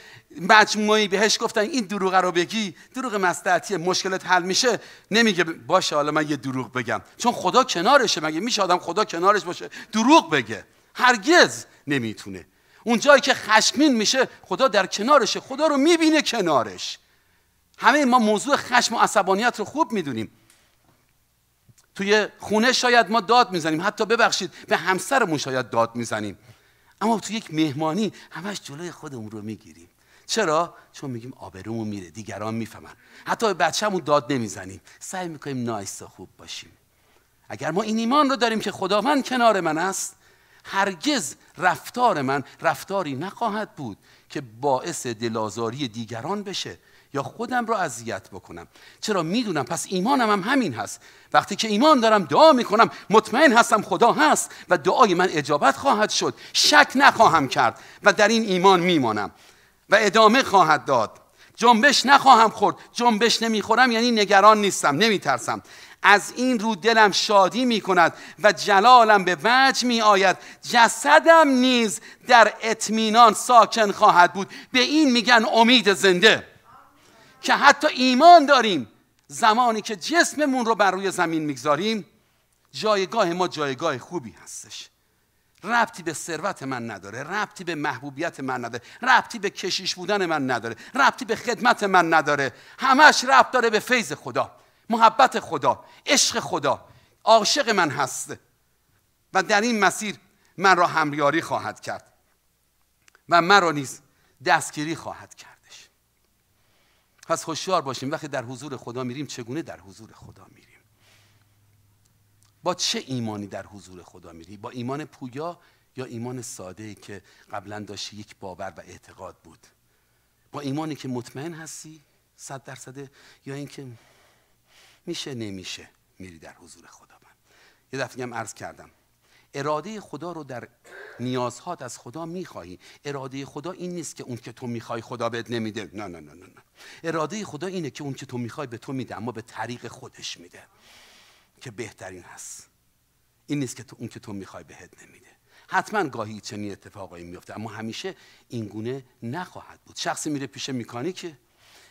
Speaker 1: مجموعی بهش گفتن این دروغ رو بگی دروغ مستعتیه مشکلت حل میشه نمیگه باشه حالا من یه دروغ بگم چون خدا کنارشه مگه میشه آدم خدا کنارش باشه دروغ بگه هرگز نمیتونه اون جایی که خشمین میشه خدا در کنارشه خدا رو میبینه کنارش همه ما موضوع خشم و عصبانیت رو خوب میدونیم توی خونه شاید ما داد میزنیم حتی ببخشید به همسرمون شاید داد میزنیم اما توی یک مهمانی همش جلوی خودمون رو میگیریم چرا چون میگیم آبرومون میره دیگران میفهمن حتی به بچه‌مون داد نمیزنیم سعی میکنیم نایسا خوب باشیم اگر ما این ایمان رو داریم که خداوند کنار من است هرگز رفتار من رفتاری نخواهد بود که باعث دلازاری دیگران بشه یا خودم را اذیت بکنم چرا میدونم پس ایمانم هم همین هست وقتی که ایمان دارم دعا میکنم مطمئن هستم خدا هست و دعای من اجابت خواهد شد شک نخواهم کرد و در این ایمان میمانم و ادامه خواهد داد جنبش نخواهم خورد جنبش نمیخورم یعنی نگران نیستم نمیترسم از این رو دلم شادی می کند و جلالم به وجه می آید جسدم نیز در اطمینان ساکن خواهد بود به این میگن امید زنده که حتی ایمان داریم زمانی که جسممون رو بر روی زمین میگذاریم جایگاه ما جایگاه خوبی هستش ربطی به ثروت من نداره ربطی به محبوبیت من نداره ربطی به کشیش بودن من نداره ربطی به خدمت من نداره همش ربط داره به فیض خدا محبت خدا عشق خدا عاشق من هسته و در این مسیر من را همیاری خواهد کرد و مرا نیز دستگیری خواهد کرد پس هوشیار باشیم وقتی در حضور خدا میریم چگونه در حضور خدا میریم با چه ایمانی در حضور خدا میری با ایمان پویا یا ایمان ساده که قبلا داشتی یک باور و اعتقاد بود با ایمانی که مطمئن هستی صد درصد یا اینکه میشه نمیشه میری در حضور خدا من یه دفعه هم عرض کردم اراده خدا رو در نیازهات از خدا میخواهی اراده خدا این نیست که اون که تو میخوای خدا بهت نمیده نه نه نه نه اراده خدا اینه که اون که تو میخوای به تو میده اما به طریق خودش میده که بهترین هست این نیست که تو اون که تو میخوای بهت نمیده حتما گاهی چنین اتفاقایی میفته اما همیشه این گونه نخواهد بود شخصی میره پیش که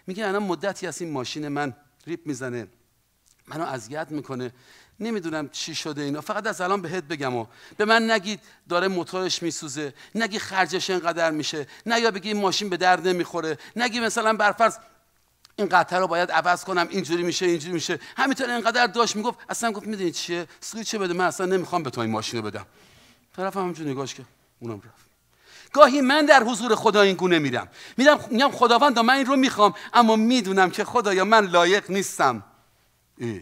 Speaker 1: میگه الان مدتی از این ماشین من ریپ میزنه منو اذیت میکنه نمیدونم چی شده اینا فقط از الان بهت بگم و به من نگید داره موتورش میسوزه نگی خرجش اینقدر میشه نه یا بگی این ماشین به درد نمیخوره نگی مثلا برفرض این قطعه رو باید عوض کنم اینجوری میشه اینجوری میشه همینطور اینقدر داشت میگفت اصلا گفت میدونی چیه سویچ بده من اصلا نمیخوام به تو این ماشین رو بدم طرف هم همینجور نگاش که اونم رفت گاهی من در حضور خدا این گونه میرم میرم میگم خداوند من این رو میخوام اما میدونم که خدایا من لایق نیستم ای.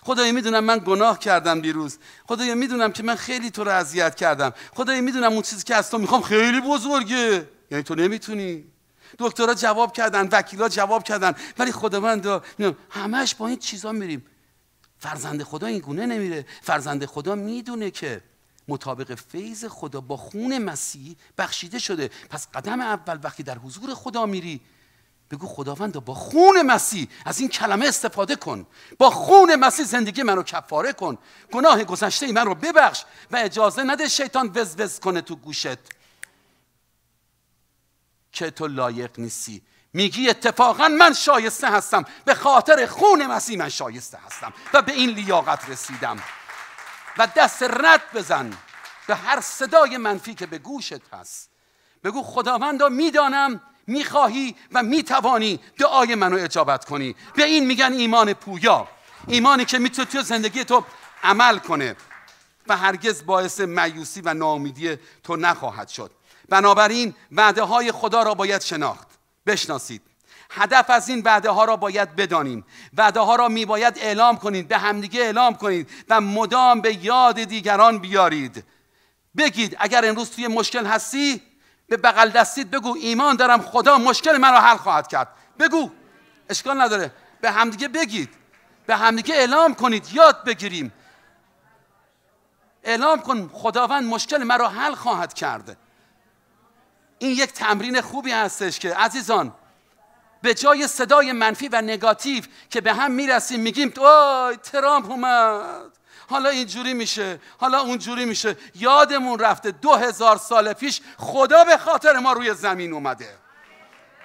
Speaker 1: خدایا میدونم من گناه کردم دیروز خدایا میدونم که من خیلی تو رو اذیت کردم خدایا میدونم اون چیزی که از تو میخوام خیلی بزرگه یعنی تو نمیتونی دکترها جواب کردن وکیلا جواب کردن ولی خداوند همش با این چیزا میریم فرزند خدا این گونه نمیره فرزند خدا میدونه که مطابق فیض خدا با خون مسیح بخشیده شده پس قدم اول وقتی در حضور خدا میری بگو خداوند با خون مسیح از این کلمه استفاده کن با خون مسیح زندگی منو کفاره کن گناه گذشته ای من رو ببخش و اجازه نده شیطان وزوز کنه تو گوشت که تو لایق نیستی میگی اتفاقا من شایسته هستم به خاطر خون مسیح من شایسته هستم و به این لیاقت رسیدم و دست رد بزن به هر صدای منفی که به گوشت هست بگو خداوندا میدانم میخواهی و میتوانی دعای منو اجابت کنی به این میگن ایمان پویا ایمانی که میتونه تو زندگی تو عمل کنه و هرگز باعث مایوسی و ناامیدی تو نخواهد شد بنابراین وعده های خدا را باید شناخت بشناسید هدف از این وعده ها را باید بدانیم وعده ها را می باید اعلام کنید به همدیگه اعلام کنید و مدام به یاد دیگران بیارید بگید اگر امروز توی مشکل هستی به بغل دستید بگو ایمان دارم خدا مشکل من رو حل خواهد کرد بگو اشکال نداره به همدیگه بگید به همدیگه اعلام کنید یاد بگیریم اعلام کن خداوند مشکل مرا حل خواهد کرده این یک تمرین خوبی هستش که عزیزان به جای صدای منفی و نگاتیو که به هم میرسیم میگیم اوه ترامپ اومد حالا اینجوری میشه حالا اونجوری میشه یادمون رفته دو هزار سال پیش خدا به خاطر ما روی زمین اومده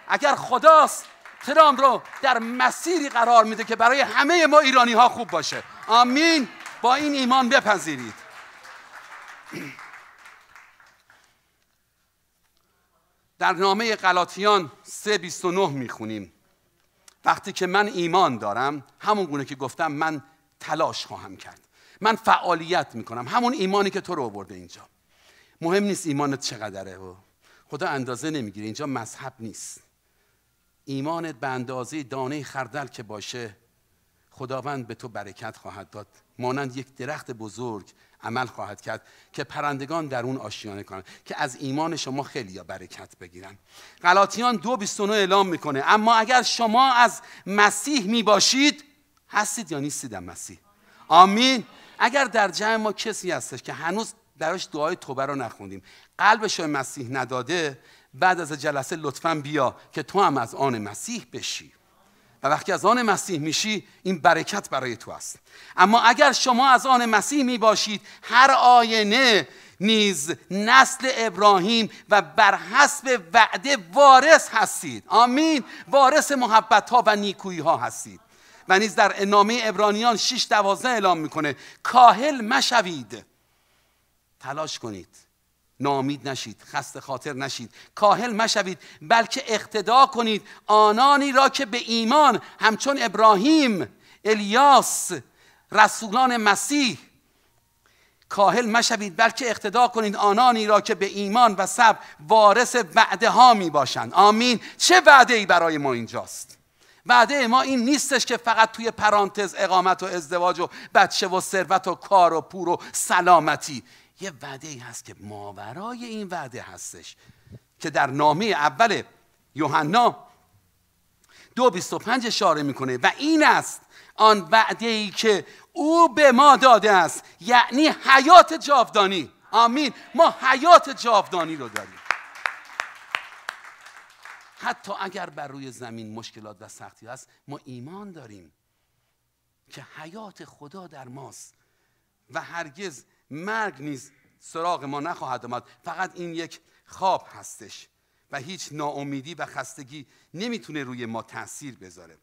Speaker 1: اگر خداست ترام رو در مسیری قرار میده که برای همه ما ایرانی ها خوب باشه آمین با این ایمان بپذیرید در نامه غلاطیان 3:29 میخونیم وقتی که من ایمان دارم همون گونه که گفتم من تلاش خواهم کرد من فعالیت میکنم همون ایمانی که تو رو آورده اینجا مهم نیست ایمانت چقدره و خدا اندازه نمیگیره اینجا مذهب نیست ایمانت به اندازه دانه خردل که باشه خداوند به تو برکت خواهد داد مانند یک درخت بزرگ عمل خواهد کرد که پرندگان در اون آشیانه کنند که از ایمان شما خیلی برکت بگیرن غلاطیان دو بیستونو اعلام میکنه اما اگر شما از مسیح میباشید هستید یا نیستید مسیح آمین اگر در جمع ما کسی هستش که هنوز درش دعای توبه رو نخوندیم قلبش رو مسیح نداده بعد از جلسه لطفا بیا که تو هم از آن مسیح بشی و وقتی از آن مسیح میشی این برکت برای تو است اما اگر شما از آن مسیح میباشید هر آینه نیز نسل ابراهیم و بر حسب وعده وارث هستید آمین وارث محبت ها و نیکویی ها هستید و نیز در انامه ابرانیان 6 دوازه اعلام میکنه کاهل مشوید تلاش کنید نامید نشید خست خاطر نشید کاهل مشوید بلکه اقتدا کنید آنانی را که به ایمان همچون ابراهیم الیاس رسولان مسیح کاهل مشوید بلکه اقتدا کنید آنانی را که به ایمان و صبر وارث وعده ها می باشند آمین چه وعده ای برای ما اینجاست وعده ما این نیستش که فقط توی پرانتز اقامت و ازدواج و بچه و ثروت و کار و پور و سلامتی یه وعده ای هست که ماورای این وعده هستش که در نامه اول یوحنا دو بیست و پنج اشاره میکنه و این است آن وعده ای که او به ما داده است یعنی حیات جاودانی آمین ما حیات جاودانی رو داریم حتی اگر بر روی زمین مشکلات و سختی هست ما ایمان داریم که حیات خدا در ماست و هرگز مرگ نیز سراغ ما نخواهد آمد فقط این یک خواب هستش و هیچ ناامیدی و خستگی نمیتونه روی ما تاثیر بذاره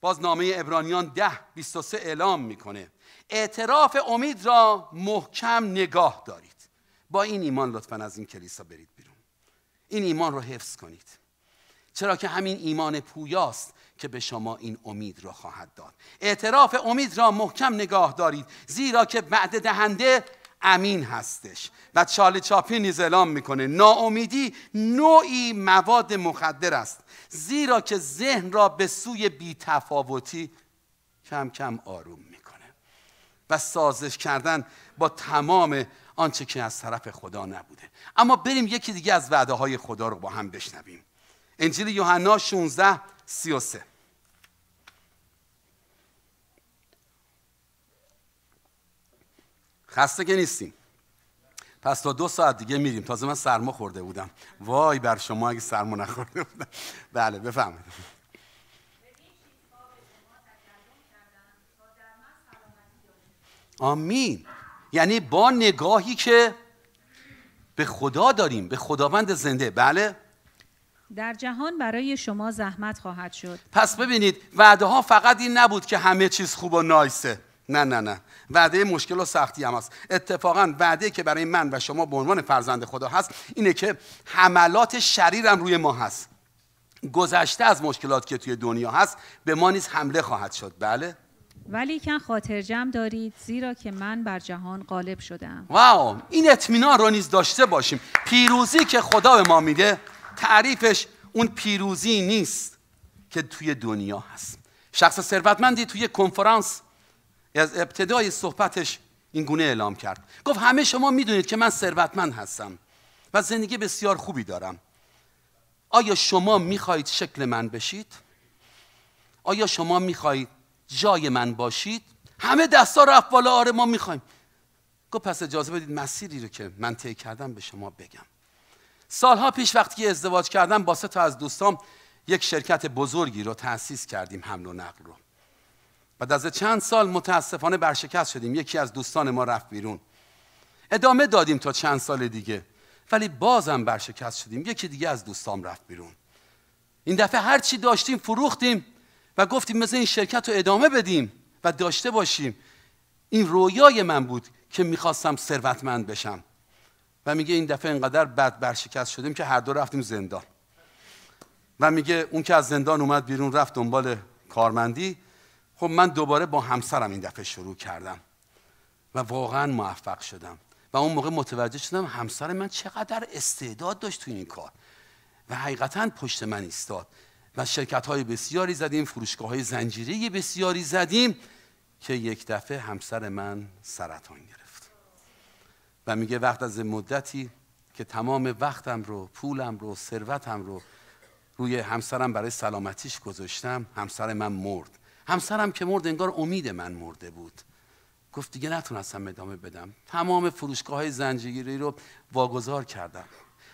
Speaker 1: باز نامه ابرانیان ده 23 اعلام میکنه اعتراف امید را محکم نگاه دارید با این ایمان لطفا از این کلیسا برید بیرون این ایمان را حفظ کنید چرا که همین ایمان پویاست که به شما این امید را خواهد داد اعتراف امید را محکم نگاه دارید زیرا که بعد دهنده امین هستش و چالی چاپی نیز اعلام میکنه ناامیدی نوعی مواد مخدر است زیرا که ذهن را به سوی بیتفاوتی کم کم آروم میکنه و سازش کردن با تمام آنچه که از طرف خدا نبوده اما بریم یکی دیگه از وعده های خدا رو با هم بشنویم انجیل یوحنا 16 33 خسته که نیستیم پس تا دو ساعت دیگه میریم تازه من سرما خورده بودم وای بر شما اگه سرما نخورده بودم بله بفهمید آمین یعنی با نگاهی که به خدا داریم به خداوند زنده بله
Speaker 2: در جهان برای شما زحمت خواهد شد
Speaker 1: پس ببینید وعده ها فقط این نبود که همه چیز خوب و نایسه نه نه نه وعده مشکل و سختی هم هست اتفاقا وعده که برای من و شما به عنوان فرزند خدا هست اینه که حملات شریرم روی ما هست گذشته از مشکلات که توی دنیا هست به ما نیز حمله خواهد شد بله
Speaker 2: ولی کن خاطر جمع دارید زیرا که من بر جهان غالب شدم واو این
Speaker 1: اطمینان رو نیز داشته باشیم پیروزی که خدا به ما میده تعریفش اون پیروزی نیست که توی دنیا هست شخص ثروتمندی توی کنفرانس از ابتدای صحبتش این گونه اعلام کرد گفت همه شما میدونید که من ثروتمند هستم و زندگی بسیار خوبی دارم آیا شما میخواهید شکل من بشید؟ آیا شما میخواهید جای من باشید؟ همه دستا رفت بالا آره ما میخوایم گفت پس اجازه بدید مسیری رو که من طی کردم به شما بگم سالها پیش وقتی که ازدواج کردم با سه تا از دوستام یک شرکت بزرگی رو تأسیس کردیم حمل و نقل رو بعد از چند سال متاسفانه برشکست شدیم یکی از دوستان ما رفت بیرون ادامه دادیم تا چند سال دیگه ولی بازم برشکست شدیم یکی دیگه از دوستام رفت بیرون این دفعه هر چی داشتیم فروختیم و گفتیم مثل این شرکت رو ادامه بدیم و داشته باشیم این رویای من بود که میخواستم ثروتمند بشم و میگه این دفعه اینقدر بد برشکست شدیم که هر دو رفتیم زندان و میگه اون که از زندان اومد بیرون رفت دنبال کارمندی خب من دوباره با همسرم این دفعه شروع کردم و واقعا موفق شدم و اون موقع متوجه شدم همسر من چقدر استعداد داشت تو این کار و حقیقتا پشت من ایستاد و شرکت های بسیاری زدیم فروشگاه های زنجیری بسیاری زدیم که یک دفعه همسر من سرطان گرفت و میگه وقت از مدتی که تمام وقتم رو پولم رو ثروتم رو روی همسرم برای سلامتیش گذاشتم همسر من مرد همسرم که مرد انگار امید من مرده بود گفت دیگه نتونستم ادامه بدم تمام فروشگاه های زنجیری رو واگذار کردم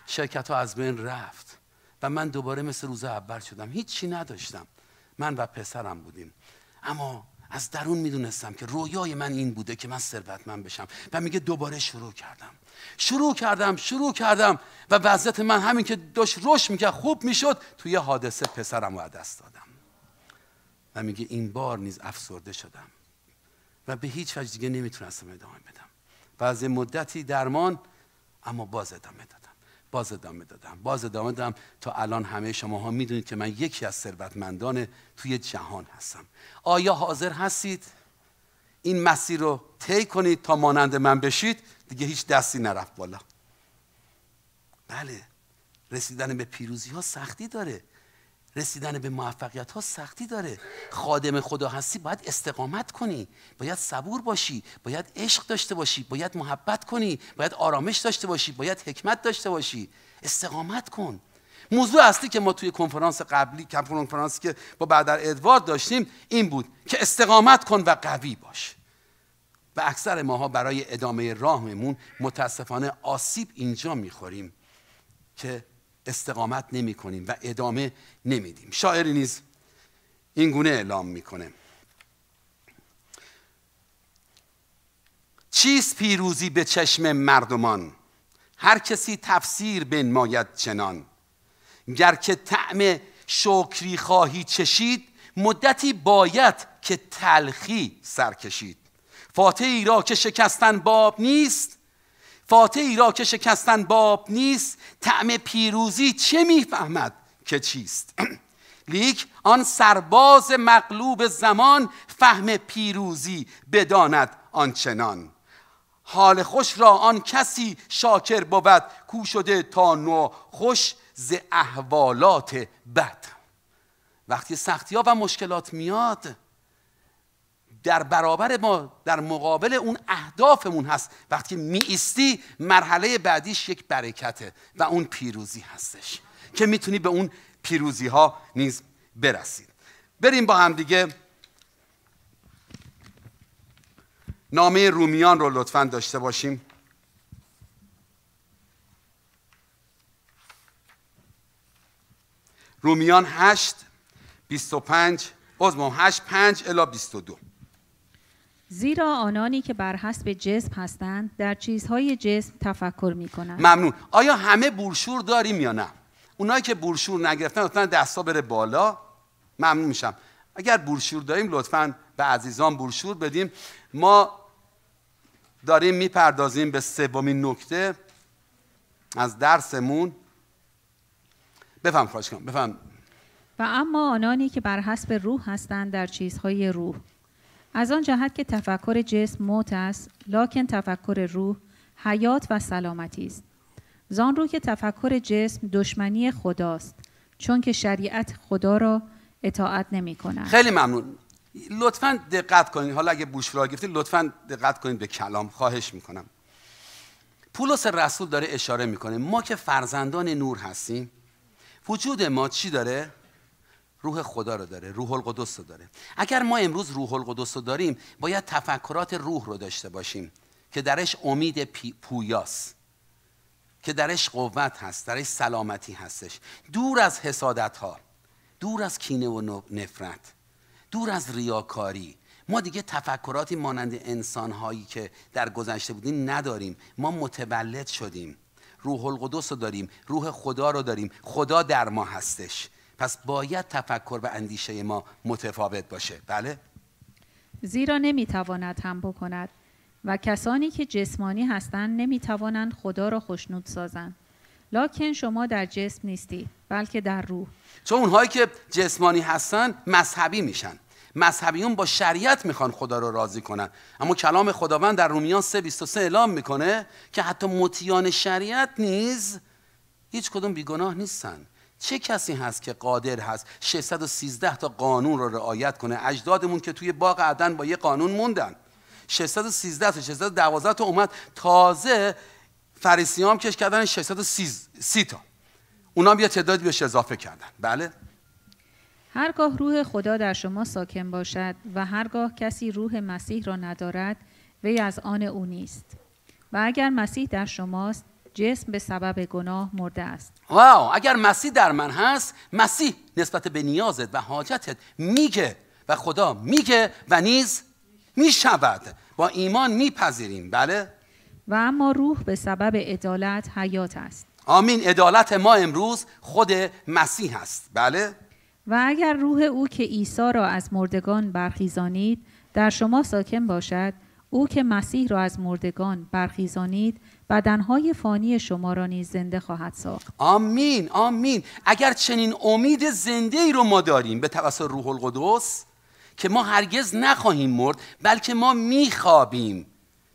Speaker 1: شرکت ها از بین رفت و من دوباره مثل روز اول شدم هیچی نداشتم من و پسرم بودیم اما از درون میدونستم که رویای من این بوده که من ثروتمند بشم و میگه دوباره شروع کردم شروع کردم شروع کردم و وضعیت من همین که داشت رشد میکرد خوب میشد توی حادثه پسرم رو دست دادم و میگه این بار نیز افسرده شدم و به هیچ وجه دیگه نمیتونستم ادامه بدم و مدتی درمان اما باز ادامه دادم باز ادامه دادم باز ادامه دادم تا الان همه شماها میدونید که من یکی از ثروتمندان توی جهان هستم آیا حاضر هستید این مسیر رو طی کنید تا مانند من بشید دیگه هیچ دستی نرفت بالا بله رسیدن به پیروزی ها سختی داره رسیدن به موفقیت ها سختی داره خادم خدا هستی باید استقامت کنی باید صبور باشی باید عشق داشته باشی باید محبت کنی باید آرامش داشته باشی باید حکمت داشته باشی استقامت کن موضوع اصلی که ما توی کنفرانس قبلی کنفرانسی که با در ادوارد داشتیم این بود که استقامت کن و قوی باش و اکثر ماها برای ادامه راهمون متاسفانه آسیب اینجا میخوریم که استقامت نمی کنیم و ادامه نمیدیم شاعری نیز این گونه اعلام میکنه چیست پیروزی به چشم مردمان هر کسی تفسیر بنماید چنان گر که طعم شکری خواهی چشید مدتی باید که تلخی سر کشید فاتحی را که شکستن باب نیست فاتحی را که شکستن باب نیست طعم پیروزی چه میفهمد که چیست لیک آن سرباز مقلوب زمان فهم پیروزی بداند آنچنان حال خوش را آن کسی شاکر بود کو شده تا نو خوش ز احوالات بد وقتی سختی ها و مشکلات میاد در برابر ما در مقابل اون اهدافمون هست وقتی می مرحله بعدیش یک برکته و اون پیروزی هستش که میتونی به اون پیروزی ها نیز برسید بریم با هم دیگه نامه رومیان رو لطفا داشته باشیم رومیان 8 25 عزمم 8 5 الا 22
Speaker 2: زیرا آنانی که بر حسب جسم هستند در چیزهای جسم تفکر می کنند ممنون
Speaker 1: آیا همه بورشور داریم یا نه اونایی که بورشور نگرفتن لطفا دستا بره بالا ممنون میشم اگر بورشور داریم لطفا به عزیزان بورشور بدیم ما داریم میپردازیم به سومین نکته از درسمون بفهم خواهش کنم بفهم
Speaker 2: و اما آنانی که بر حسب روح هستند در چیزهای روح از آن جهت که تفکر جسم موت است لکن تفکر روح حیات و سلامتی است زان رو که تفکر جسم دشمنی خداست چون که شریعت خدا را اطاعت نمی کند خیلی ممنون
Speaker 1: لطفا دقت کنید حالا اگه بوش را گفتید لطفا دقت کنید به کلام خواهش میکنم پولس رسول داره اشاره میکنه ما که فرزندان نور هستیم وجود ما چی داره روح خدا رو داره روح القدس رو داره اگر ما امروز روح القدس رو داریم باید تفکرات روح رو داشته باشیم که درش امید پویاست که درش قوت هست درش سلامتی هستش دور از حسادت ها دور از کینه و نفرت دور از ریاکاری ما دیگه تفکراتی مانند انسان هایی که در گذشته بودیم نداریم ما متولد شدیم روح القدس رو داریم روح خدا رو داریم خدا در ما هستش پس باید تفکر و اندیشه ما متفاوت باشه بله
Speaker 2: زیرا نمیتواند هم بکند و کسانی که جسمانی هستند نمیتوانند خدا را خشنود سازند لکن شما در جسم نیستی بلکه در روح
Speaker 1: چون اونهایی که جسمانی هستن مذهبی میشن مذهبیون با شریعت میخوان خدا رو راضی کنن اما کلام خداوند در رومیان 3:23 اعلام میکنه که حتی مطیعان شریعت نیز هیچ کدوم بیگناه نیستن چه کسی هست که قادر هست 613 تا قانون رو رعایت کنه اجدادمون که توی باغ عدن با یه قانون موندن 613 تا 612 تا اومد تازه فریسیام کش کردن 630 تا اونا بیا تعدادی بهش اضافه کردن بله
Speaker 2: هرگاه روح خدا در شما ساکن باشد و هرگاه کسی روح مسیح را ندارد وی از آن او نیست و اگر مسیح در شماست جسم به سبب گناه مرده است
Speaker 1: واو اگر مسیح در من هست مسیح نسبت به نیازت و حاجتت میگه و خدا میگه و نیز میشود با ایمان میپذیریم بله
Speaker 2: و اما روح به سبب عدالت حیات است
Speaker 1: آمین عدالت ما امروز خود مسیح است بله
Speaker 2: و اگر روح او که عیسی را از مردگان برخیزانید در شما ساکن باشد او که مسیح را از مردگان برخیزانید بدنهای فانی شما را نیز زنده خواهد ساخت
Speaker 1: آمین آمین اگر چنین امید زنده ای رو ما داریم به توسط روح القدس که ما هرگز نخواهیم مرد بلکه ما میخوابیم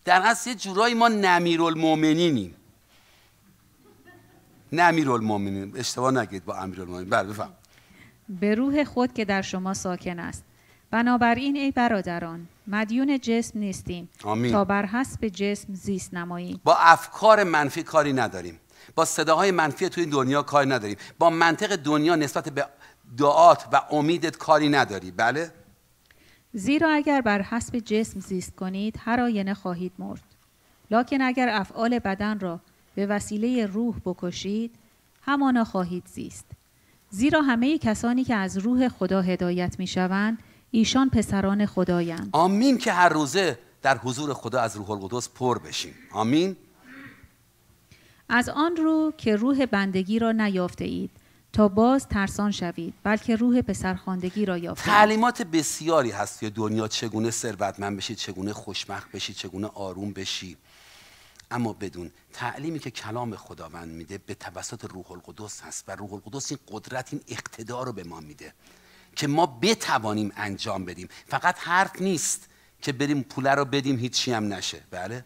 Speaker 1: در اصل یه جورایی ما المومنینیم نمیر المومنین اشتباه نگید با المومنین، بله بفهم
Speaker 2: به روح خود که در شما ساکن است بنابراین ای برادران مدیون جسم نیستیم تا بر حسب جسم زیست نماییم
Speaker 1: با افکار منفی کاری نداریم با صداهای منفی توی دنیا کاری نداریم با منطق دنیا نسبت به دعات و امیدت کاری نداری بله
Speaker 2: زیرا اگر بر حسب جسم زیست کنید هر آینه خواهید مرد لکن اگر افعال بدن را به وسیله روح بکشید همانا خواهید زیست زیرا همه کسانی که از روح خدا هدایت می شوند ایشان پسران خدایند آمین
Speaker 1: که هر روزه در حضور خدا از روح القدس پر بشیم آمین
Speaker 2: از آن رو که روح بندگی را نیافته اید تا باز ترسان شوید بلکه روح پسرخواندگی را یافتید.
Speaker 1: تعلیمات بسیاری هست که دنیا چگونه ثروتمند بشی چگونه خوشمخت بشی چگونه آروم بشی اما بدون تعلیمی که کلام خداوند میده به توسط روح القدس هست و روح القدس این قدرت این اقتدار رو به ما میده که ما بتوانیم انجام بدیم فقط حرف نیست که بریم پول رو بدیم هیچی هم نشه بله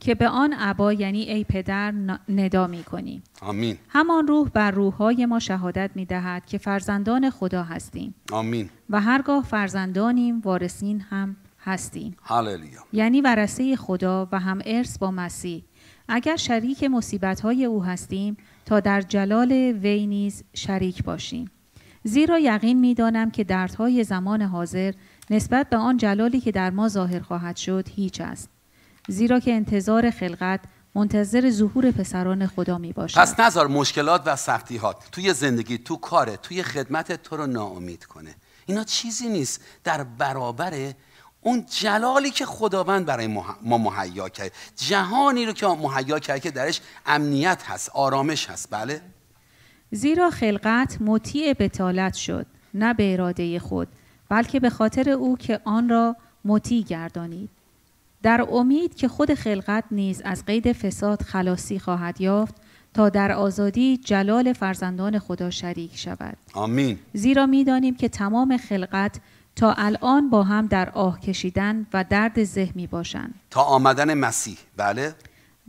Speaker 2: که به آن عبا یعنی ای پدر ندا می کنیم آمین همان روح بر روحهای ما شهادت می دهد که فرزندان خدا هستیم آمین و هرگاه فرزندانیم وارثین هم هستیم
Speaker 1: هللویا
Speaker 2: یعنی ورسه خدا و هم ارث با مسیح اگر شریک مصیبت های او هستیم تا در جلال وی نیز شریک باشیم زیرا یقین میدانم که دردهای زمان حاضر نسبت به آن جلالی که در ما ظاهر خواهد شد هیچ است زیرا که انتظار خلقت منتظر ظهور پسران خدا می باشد پس
Speaker 1: نظر مشکلات و سختی ها توی زندگی تو کار، توی خدمت تو رو ناامید کنه اینا چیزی نیست در برابر اون جلالی که خداوند برای ما مهیا کرد جهانی رو که مهیا کرد که درش امنیت هست آرامش هست بله
Speaker 2: زیرا خلقت مطیع بتالت شد نه به اراده خود بلکه به خاطر او که آن را مطیع گردانید در امید که خود خلقت نیز از قید فساد خلاصی خواهد یافت تا در آزادی جلال فرزندان خدا شریک شود آمین زیرا میدانیم که تمام خلقت تا الان با هم در آه کشیدن و درد ذهن می باشند
Speaker 1: تا آمدن مسیح بله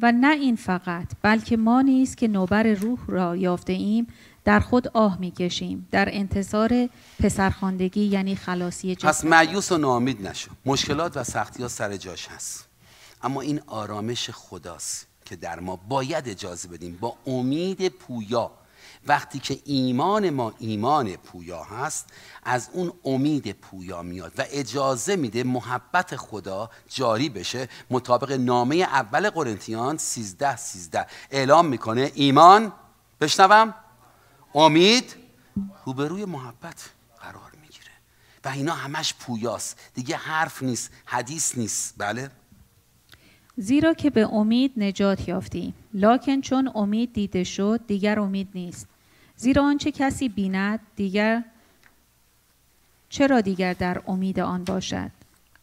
Speaker 2: و نه این فقط بلکه ما نیز که نوبر روح را یافته ایم در خود آه میکشیم در انتظار پسرخاندگی یعنی خلاصی جسد پس معیوس
Speaker 1: و نامید نشو مشکلات و سختی ها سر جاش هست اما این آرامش خداست که در ما باید اجازه بدیم با امید پویا وقتی که ایمان ما ایمان پویا هست از اون امید پویا میاد و اجازه میده محبت خدا جاری بشه مطابق نامه اول قرنتیان 13 13 اعلام میکنه ایمان بشنوم امید روبروی محبت قرار میگیره و اینا همش پویاست دیگه حرف نیست حدیث نیست بله
Speaker 2: زیرا که به امید نجات یافتیم لکن چون امید دیده شد دیگر امید نیست زیرا آنچه کسی بیند دیگر چرا دیگر در امید آن باشد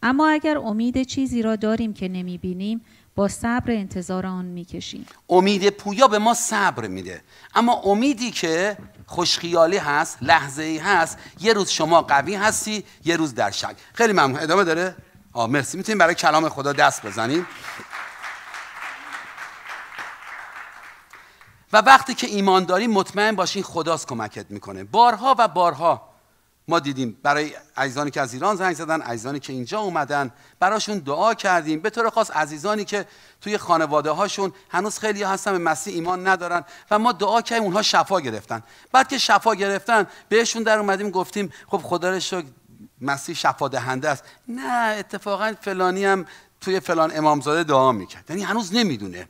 Speaker 2: اما اگر امید چیزی را داریم که نمی بینیم با صبر انتظار آن میکشیم
Speaker 1: امید پویا به ما صبر میده اما امیدی که خوشخیالی هست لحظه ای هست یه روز شما قوی هستی یه روز در شک خیلی ممنون ادامه داره آه مرسی میتونیم برای کلام خدا دست بزنیم و وقتی که ایمان داری مطمئن باشین خداست کمکت میکنه بارها و بارها ما دیدیم برای عزیزانی که از ایران زنگ زدن عزیزانی که اینجا اومدن براشون دعا کردیم به طور خاص عزیزانی که توی خانواده هاشون هنوز خیلی هستن به مسیح ایمان ندارن و ما دعا کردیم اونها شفا گرفتن بعد که شفا گرفتن بهشون در اومدیم گفتیم خب خدا رو شکر مسیح شفا دهنده است نه اتفاقا فلانی هم توی فلان امامزاده دعا میکرد یعنی هنوز نمیدونه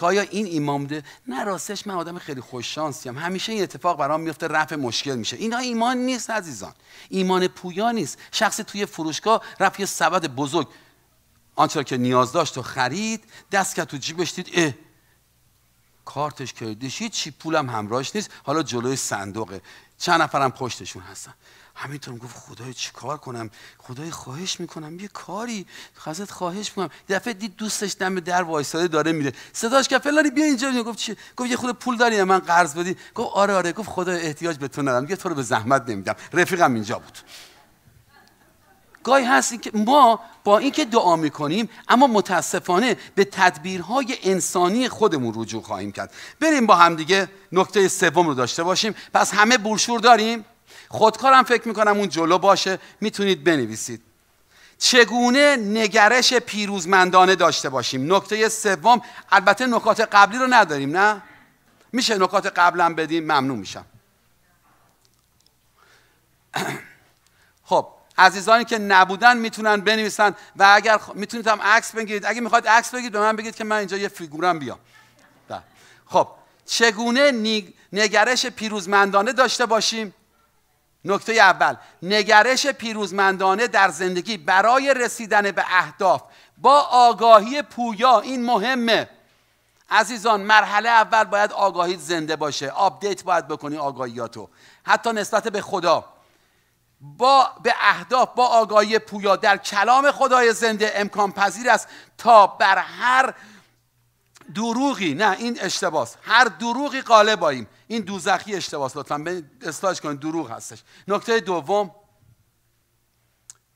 Speaker 1: که آیا این ایمان بوده نه راستش من آدم خیلی خوش همیشه این اتفاق برام میفته رفع مشکل میشه اینا ایمان نیست عزیزان ایمان پویا نیست شخص توی فروشگاه رفت یه سبد بزرگ آنچه که نیاز داشت و خرید دست که تو جیبش دید اه کارتش کردش چی پولم همراهش نیست حالا جلوی صندوقه چند نفرم پشتشون هستن همینطورم گفت خدای چیکار کنم خدای خواهش میکنم یه کاری ازت خواهش میکنم دفعه دید دوستش دم در وایساده داره میره صداش که فلانی بیا اینجا بیا گفت چی گفت یه خود پول داری من قرض بدی گفت آره آره گفت خدا احتیاج به تو ندارم یه تو رو به زحمت نمیدم رفیقم اینجا بود گای هست این که ما با اینکه دعا میکنیم اما متاسفانه به تدبیرهای انسانی خودمون رجوع خواهیم کرد بریم با همدیگه نکته سوم رو داشته باشیم پس همه برشور داریم خودکارم فکر میکنم اون جلو باشه میتونید بنویسید چگونه نگرش پیروزمندانه داشته باشیم نکته سوم البته نکات قبلی رو نداریم نه میشه نکات قبلا بدیم ممنون میشم خب عزیزانی که نبودن میتونن بنویسن و اگر خ... میتونید هم عکس بگیرید اگه میخواید عکس بگیرید به من بگید که من اینجا یه فیگورم بیام بله. خب چگونه نی... نگرش پیروزمندانه داشته باشیم نکته اول نگرش پیروزمندانه در زندگی برای رسیدن به اهداف با آگاهی پویا این مهمه عزیزان مرحله اول باید آگاهی زنده باشه آپدیت باید بکنی آگاهیاتو حتی نسبت به خدا با به اهداف با آگاهی پویا در کلام خدای زنده امکان پذیر است تا بر هر دروغی نه این اشتباس هر دروغی قاله باییم این دوزخی اشتباس لطفا اصلاحش کنید دروغ هستش نکته دوم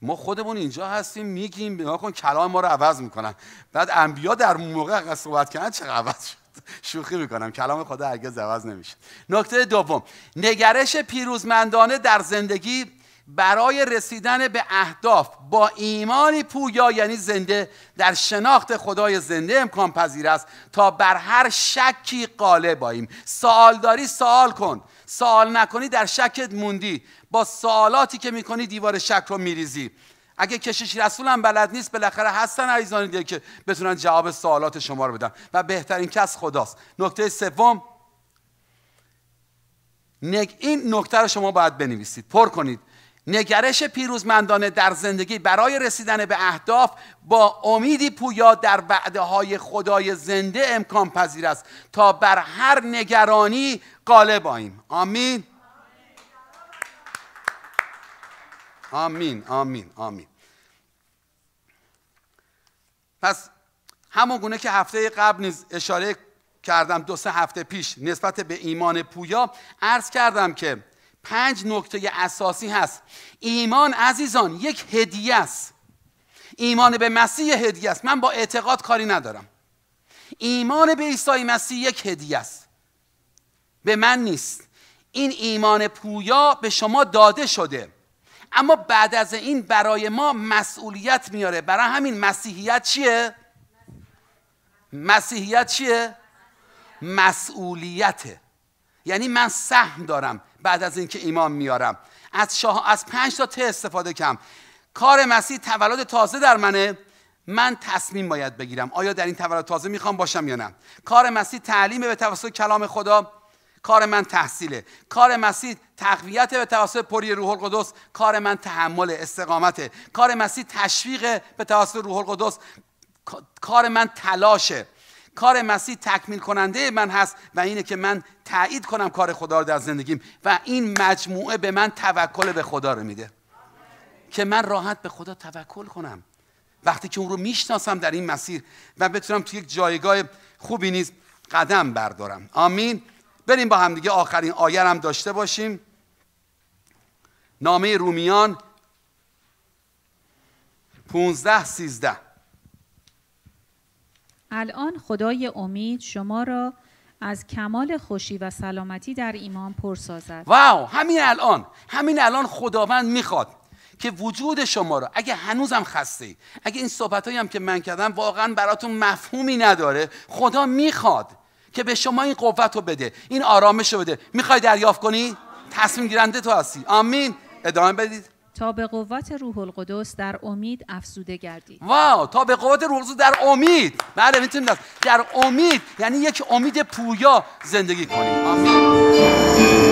Speaker 1: ما خودمون اینجا هستیم میگیم بنا کن کلام ما رو عوض میکنن بعد انبیا در موقع صحبت کردن چه عوض شد شوخی میکنم کلام خدا هرگز عوض نمیشه نکته دوم نگرش پیروزمندانه در زندگی برای رسیدن به اهداف با ایمانی پویا یعنی زنده در شناخت خدای زنده امکان پذیر است تا بر هر شکی غالب باییم سوال داری سوال کن سوال نکنی در شکت موندی با سوالاتی که میکنی دیوار شک رو میریزی اگه کشیش رسول هم بلد نیست بالاخره هستن عزیزان دیگه که بتونن جواب سوالات شما رو بدن و بهترین کس خداست نکته سوم این نکته رو شما باید بنویسید پر کنید نگرش پیروزمندانه در زندگی برای رسیدن به اهداف با امیدی پویا در وعده های خدای زنده امکان پذیر است تا بر هر نگرانی غالب آییم آمین آمین آمین آمین پس همون گونه که هفته قبل نیز اشاره کردم دو سه هفته پیش نسبت به ایمان پویا عرض کردم که پنج نکته اساسی هست ایمان عزیزان یک هدیه است ایمان به مسیح هدیه است من با اعتقاد کاری ندارم ایمان به عیسی مسیح یک هدیه است به من نیست این ایمان پویا به شما داده شده اما بعد از این برای ما مسئولیت میاره برای همین مسیحیت چیه؟ مسیحیت چیه؟ مسئولیته یعنی من سهم دارم بعد از اینکه ایمان میارم از, شاه... از پنج تا ته استفاده کم کار مسیح تولد تازه در منه من تصمیم باید بگیرم آیا در این تولد تازه میخوام باشم یا نه کار مسیح تعلیم به توسط کلام خدا کار من تحصیله کار مسیح تقویت به توسط پری روح القدس کار من تحمل استقامته کار مسیح تشویق به توسط روح القدس کار من تلاشه کار مسیح تکمیل کننده من هست و اینه که من تایید کنم کار خدا رو در زندگیم و این مجموعه به من توکل به خدا رو میده که من راحت به خدا توکل کنم وقتی که اون رو میشناسم در این مسیر و بتونم توی یک جایگاه خوبی نیز قدم بردارم آمین بریم با همدیگه آخرین آیه هم داشته باشیم نامه رومیان 15 13
Speaker 2: الان خدای امید شما را از کمال خوشی و سلامتی در ایمان پرسازد
Speaker 1: واو همین الان همین الان خداوند میخواد که وجود شما را اگه هنوزم خسته ای اگه این صحبت هم که من کردم واقعا براتون مفهومی نداره خدا میخواد که به شما این قوت رو بده این آرامش رو بده میخوای دریافت کنی تصمیم گیرنده تو هستی آمین ادامه بدید
Speaker 2: تا به قوت روح القدس در امید افزوده گردید
Speaker 1: واو تا به قوت روح القدس در امید بله میتونیم در امید یعنی یک امید پویا زندگی کنیم آمین